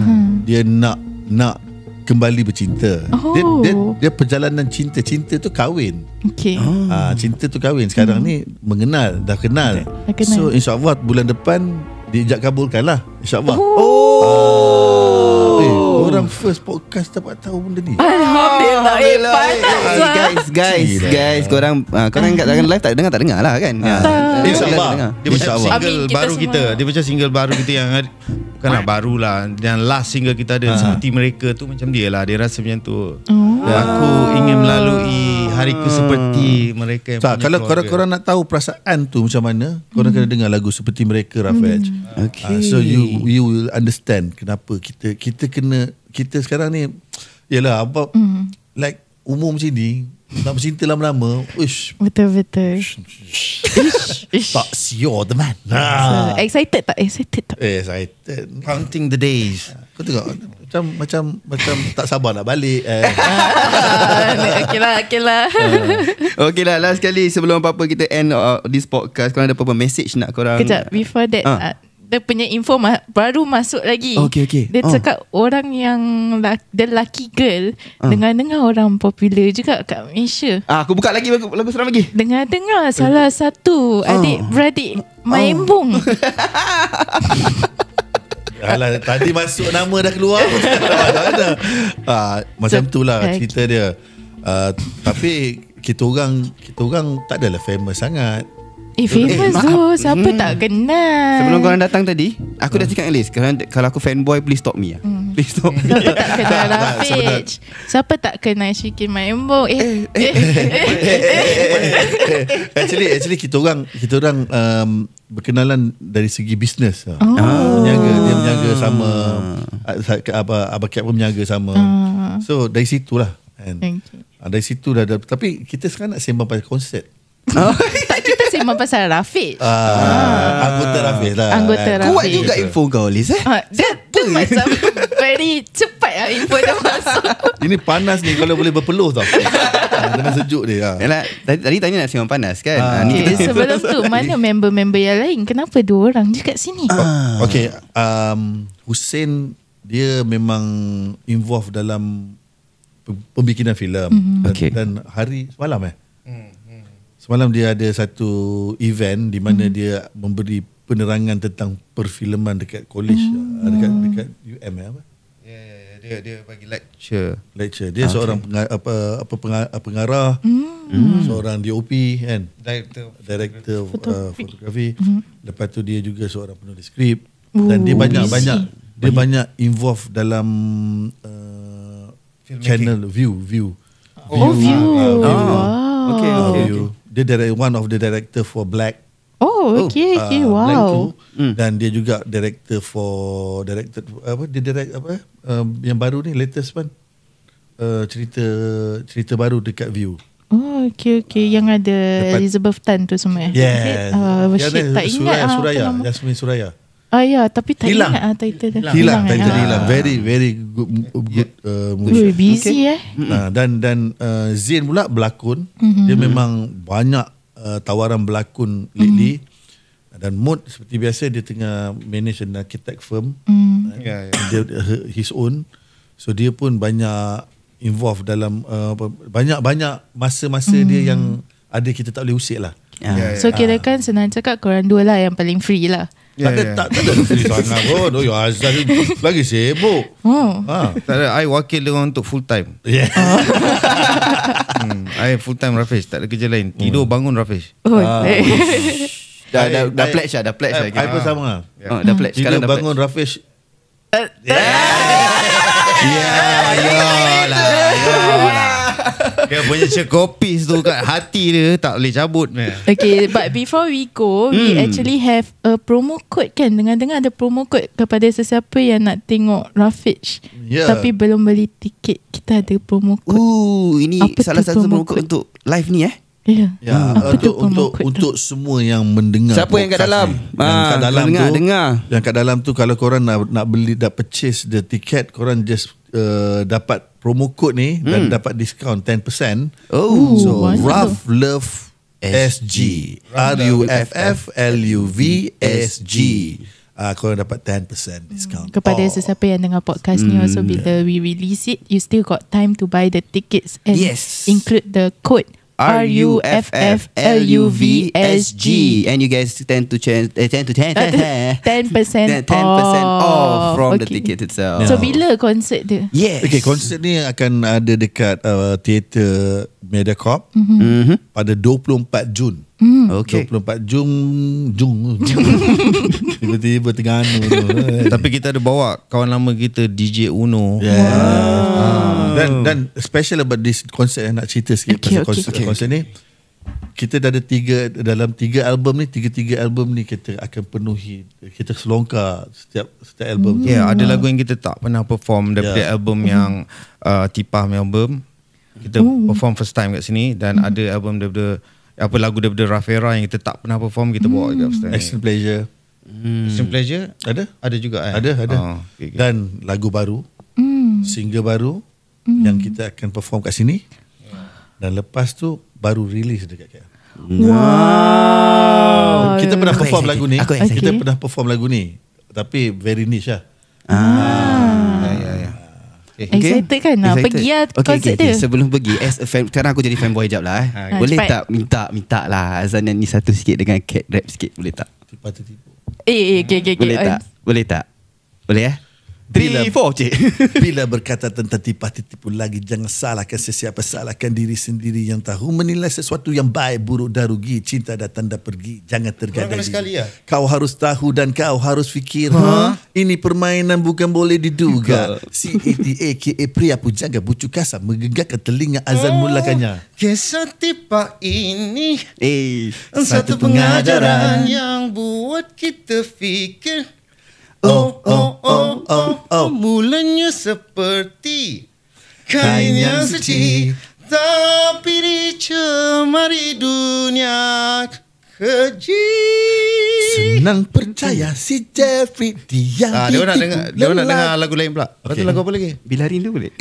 Dia nak, nak kembali bercinta. Oh. Dia, dia dia perjalanan cinta. Cinta tu kahwin. Okey. Ha, cinta tu kahwin. Sekarang hmm. ni mengenal, dah kenal. Okay. Dah kenal. So insya bulan depan diijak kabulkanlah. Insya-Allah. Oh. oh. Uh, eh. Orang first podcast dapat tahu benda ni. Alhamdulillah. Eh, patah. Guys, guys, guys, guys, korang uh, korang ingat dengan live tak dengar tak dengar lah kan. Ya. Uh, InsyaAllah. Dia macam single kita baru semua. kita. Dia macam single baru kita yang kan baru lah dan last single kita ada uh. seperti mereka tu macam dia lah dia rasa macam tu. Oh. aku ingin melalui hari ku seperti hmm. mereka yang tak, kalau korang-korang nak tahu perasaan tu macam mana korang kena hmm. dengar lagu seperti mereka Rafaj hmm. Ah, okay. uh, so you you will understand kenapa kita kita kena kita sekarang ni yalah apa hmm. like umum macam nak bercinta lama-lama Uish Betul-betul Uish Tak siur the man nah. Excited tak? Excited tak? Eh, excited Counting the days Kau tengok Macam Macam macam tak sabar nak balik eh. Okay lah Okay lah uh. Okay lah Last kali Sebelum apa-apa kita end uh, This podcast Kalau ada apa-apa message nak korang Kejap Before that ah. uh. Uh, doktor punya info ma- baru masuk lagi. Okay, okay. Dia oh. cakap orang yang la- the lucky girl uh. dengar-dengar orang popular juga kat Malaysia. Ah, aku buka lagi lagu, lagu seram lagi. Dengar-dengar salah uh. satu oh. adik-beradik uh. Oh. main uh. bung. Alah, tadi masuk nama dah keluar. ah, macam itulah so, cerita dia. Uh, tapi kita orang kita orang tak adalah famous sangat. Eh famous tu eh, Siapa hmm. tak kenal Sebelum korang datang tadi Aku dah cakap Alice kalau, kalau aku fanboy Please stop me lah hmm. Please stop me Siapa tak kenal lah Fitch Siapa tak kenal Shikin My Embo Eh Actually Actually kita orang Kita orang um, Berkenalan Dari segi bisnes lah. oh. Ah. Menjaga Dia menjaga sama apa apa Cap pun menjaga sama ah. So dari situ lah Thank you Dari situ dah, dah Tapi kita sekarang nak sembang Pada konsert Simpan pasal Rafiz uh, ah, uh, ah. Anggota Rafiz lah Anggota Rafiz Kuat juga info kau Liz eh uh, Dia tu macam Very cepat lah info dia masuk Ini panas ni Kalau boleh berpeluh tau Dengan sejuk dia lah. Yalah, tadi, tadi tanya nak simpan panas kan uh, okay, okay. Sebelum tu Mana member-member yang lain Kenapa dua orang je kat sini uh, Okay um, Hussein Dia memang Involve dalam Pembikinan filem mm-hmm. dan, okay. dan hari Semalam eh Semalam dia ada satu event di mana hmm. dia memberi penerangan tentang perfileman dekat college hmm. Ah, dekat dekat UM ya apa? Ya, ya dia dia bagi lecture. Lecture. Dia ah, okay. seorang penga, apa apa penga, pengarah. Hmm. Ah, seorang DOP kan. Director director fotografi. Uh, hmm. Lepas tu dia juga seorang penulis skrip oh, dan dia banyak-banyak dia banyak involve dalam uh, channel view view. Oh view. Oh, view. Ah, view. Oh, ah, Okay, okay. okay dia direct one of the director for Black. Oh, okay, oh, okay, uh, wow. Mm. Dan dia juga director for director apa? Dia direct apa? Uh, yang baru ni latest pun uh, cerita cerita baru dekat View. Oh, okay, okay. Uh, yang ada Elizabeth Tan tu semua. Yeah Uh, yeah. Oh, tak ingat. Suraya, ah, Suraya. Yasmin Suraya. Yasmin Suraya. Ah ya, tapi tak hilang. ingat ah, title dia. Hilang, hilang, hilang, eh. hilang. Ah. Very, very good, good uh, movie. Very busy okay. eh. Nah, dan dan uh, Zain pula berlakon. Mm-hmm. Dia memang banyak uh, tawaran berlakon lately. Mm-hmm. Dan mood seperti biasa dia tengah manage an architect firm. Mm. Eh, yeah, yeah. Dia, his own. So dia pun banyak involved dalam uh, banyak-banyak masa-masa mm. dia yang ada kita tak boleh usik lah. Yeah. Yeah, yeah. So kira kan senang cakap korang dua lah yang paling free lah. Yeah, tak yeah. tak, tak ada Free sana Do you Azhar ni Lagi sebo? oh. ha. Tak ada, I wakil dia untuk full time Yeah oh. hmm, full time Rafish Tak ada kerja lain Tidur, hmm. bangun Rafish Oh, uh. Dah, dah, dah pledge lah Dah pledge lah I pun ah. sama lah oh, Dah pledge Tidur, bangun Rafish eh, eh. Yeah Yeah Yeah lah, Yeah yeah. yeah. yeah. yeah. Dia punya cekopis tu kat hati dia tak boleh cabut. Okay, but before we go, hmm. we actually have a promo code kan. Dengar-dengar ada promo code kepada sesiapa yang nak tengok Rafiq. Yeah. Tapi belum beli tiket, kita ada promo code. Ooh, ini Apa salah satu promo code, code untuk live ni eh. Ya. Ya, hmm, untuk untuk code? untuk semua yang mendengar. Siapa yang kat dalam? Ni, ah, kat dalam dengar, tu. Dengar. Yang kat dalam tu kalau korang nak nak beli dah purchase the ticket, korang just uh, dapat promo code ni hmm. dan dapat discount 10%. Oh, so wajar. Rough Love SG. R U F F L U V S G. Uh, korang dapat 10% discount Kepada oh. sesiapa yang dengar podcast ni Also hmm. bila yeah. we release it You still got time to buy the tickets And yes. include the code R U F F L U V S G and you guys tend to change eh, tend to ten ten percent ten off from okay. the ticket itself. No. So bila konsert dia? Yes. Okay, konsert ni akan ada dekat uh, teater Mediacorp mm-hmm. pada 24 Jun. Hmm. Okay. 24 Jum Jum Tiba-tiba tengah anu tu. Tapi kita ada bawa Kawan lama kita DJ Uno yeah. Wow. Ah. Dan dan Special about this Konsep yang nak cerita sikit okay, Pasal konsep, okay. konsep ni kita dah ada tiga dalam tiga album ni tiga-tiga album ni kita akan penuhi kita selongkar setiap setiap album hmm. Ya, yeah, ada lagu yang kita tak pernah perform daripada ya. album hmm. yang uh, Tipah album. Kita hmm. perform first time kat sini dan hmm. ada album daripada apa lagu daripada Rafaera yang kita tak pernah perform kita hmm. bawa dekat Extreme Pleasure. Hmm. Extreme Pleasure ada? Ada juga eh. Ada, ada. Oh, okay, okay. Dan lagu baru. Hmm. Single baru hmm. yang kita akan perform kat sini. Dan lepas tu baru release dekat KL. Wow. wow. Kita pernah perform lagu ni. kita pernah perform lagu ni. Tapi very niche lah. Ah. Eh, okay. Excited kan Excited. Pergi lah okay, konsert okay, okay. Sebelum pergi as a fan, Sekarang aku jadi fanboy jap lah eh. ha, Boleh cepat. tak minta Minta lah Azan yang ni satu sikit Dengan cat rap sikit Boleh tak tipu, eh, eh, eh okay, okay, okay. Boleh tak Boleh tak Boleh eh Three, bila, four, cik. bila berkata tentang tipati tipu lagi, jangan salahkan sesiapa, salahkan diri sendiri yang tahu menilai sesuatu yang baik, buruk, dan rugi. Cinta dan tanda pergi, jangan tergadai. Ya? Kau harus tahu dan kau harus fikir, ha? huh? ini permainan bukan boleh diduga. si Iti, e a.k.a. pria pun jaga bucu kasar, menggegakkan telinga azan oh, mulakannya. Kisah tipa ini, eh, satu, satu pengajaran, pengajaran yang buat kita fikir. Oh oh oh, oh oh oh oh oh mulanya seperti kain yang suci tapi dicemari dunia keji senang percaya si Jeffrey dia ah, dia nak dengar dia nak dengar lagu lain pula okay. lagu apa lagi bila rindu boleh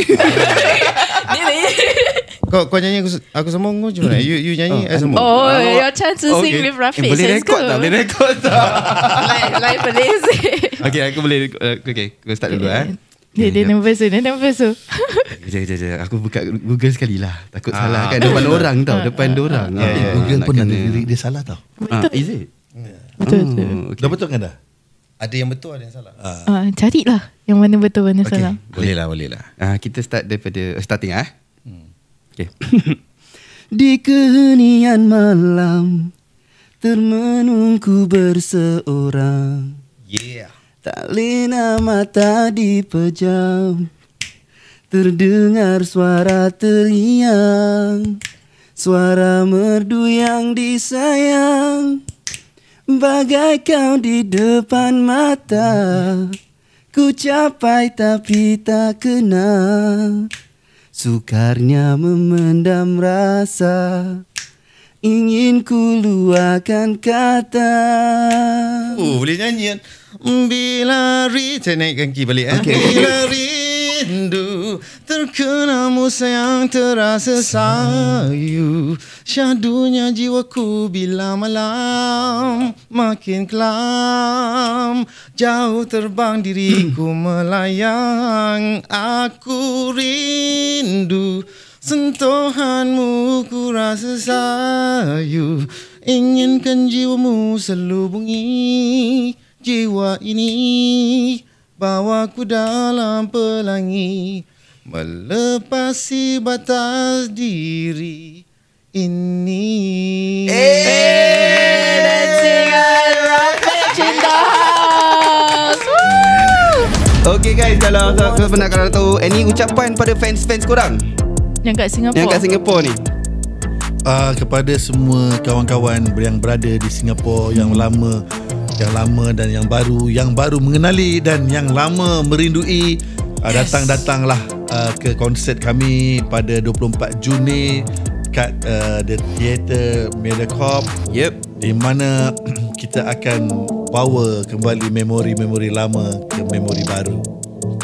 kau kau nyanyi aku aku sambung kau cuma you you nyanyi oh, aku sambung oh, your chance to eh, sing with Rafiq eh, boleh rekod tak boleh rekod tak like like boleh sih okay aku boleh uh, okay kita start dulu eh dia dia nervous dia nervous tu Jaja jaja. aku buka google sekali lah takut salah ah. kan depan orang tau ah. depan orang ah, google pun ada dia salah tau is it Betul-betul Dapat tu kan dah? Ada yang betul ada yang salah Ah Uh, Carilah Yang mana betul mana okay. salah Boleh lah boleh lah Ah Kita start daripada uh, Starting ah. Okay. Di keheningan malam termenungku berseorang. Yeah. Tak lena mata dipejam. Terdengar suara teriak, Suara merdu yang disayang Bagai kau di depan mata Ku capai tapi tak kenal Sukarnya memendam rasa Ingin ku luahkan kata Oh boleh nyanyi kan Bila rindu Saya naikkan key balik eh? okay. Bila rindu rindu Terkenamu sayang terasa sayu Syadunya jiwaku bila malam Makin kelam Jauh terbang diriku melayang Aku rindu Sentuhanmu ku rasa sayu Inginkan jiwamu selubungi Jiwa ini bawa ku dalam pelangi melepasi batas diri ini. Hey, eh, dancing rocket cinta. Okay guys, kalau oh, kau pernah kau tahu, any eh, ucapan pada fans-fans korang? Yang kat Singapura. Yang kat Singapura ni. Uh, kepada semua kawan-kawan yang berada di Singapura hmm. yang lama yang lama dan yang baru yang baru mengenali dan yang lama merindui ah, datang datanglah uh, ke konsert kami pada 24 Jun ni kat uh, the Theatre Mediacorp yep di mana kita akan power kembali memori-memori lama ke memori baru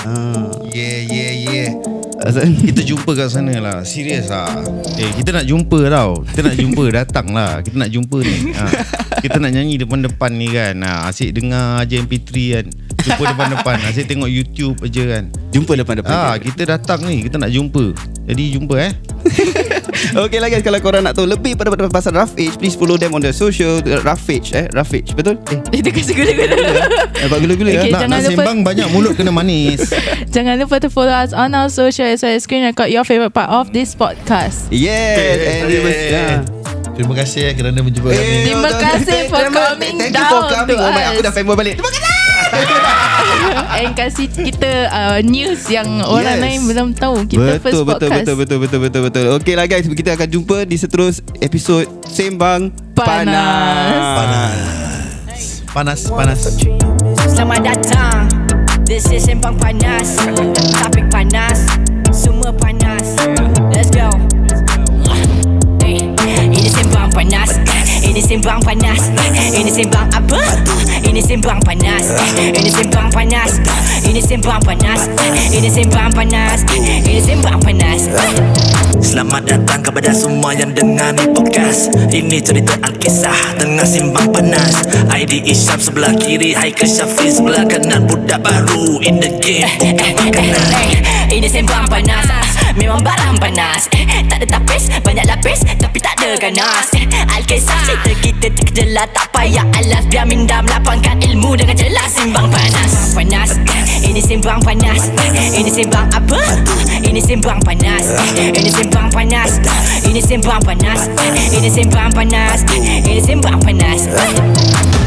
ah yeah yeah yeah Kita jumpa kat sana lah Serius lah Eh kita nak jumpa tau Kita nak jumpa Datang lah Kita nak jumpa ni ha. Kita nak nyanyi depan-depan ni kan ha. Asyik dengar aja MP3 kan Jumpa depan-depan Asyik tengok YouTube aja kan Jumpa depan-depan ha, Kita datang ni Kita nak jumpa Jadi jumpa eh Okay lah guys Kalau korang nak tahu Lebih pada pasal Rough Age Please follow them on their social Rough Age eh Rough Age betul? Eh dia kasi gula-gula Nampak gula-gula eh, okay, eh? Nak, nak sembang banyak mulut kena manis Jangan lupa to follow us On our social As well as screen record Your favorite part of this podcast Yes yeah, And yeah. Yeah. Terima kasih kerana menjumpa kami Terima kasih for coming down Thank you for coming Oh my aku dah fanboy balik Terima kasih and kasih kita uh, news yang orang yes. lain belum tahu kita betul, first betul, betul betul betul betul betul betul okeylah guys kita akan jumpa di seterus episod sembang panas panas panas panas selamat datang this is sembang panas topik panas. Ini sembang panas Ini sembang apa? Ini sembang panas Ini sembang panas Ini sembang panas Ini sembang panas Ini sembang panas Selamat datang kepada semua yang dengar ni podcast Ini cerita Alkisah tengah simbang panas ID Isyaf sebelah kiri Haikal Syafiq sebelah kanan Budak baru in the game eh eh, eh, eh, Ini simbang panas Memang barang panas eh, Tak ada tapis, banyak lapis Tapi tak ada ganas eh, Alkisah cerita kita terkejelah Tak payah alas Biar minda melapangkan ilmu dengan jelas Simbang panas Simbang panas Ini simbang panas Ini simbang apa? Ini simbang panas Ini simbang panas Ini simbang panas Ini simbang panas, Ini simbang panas. Ini simbang panas.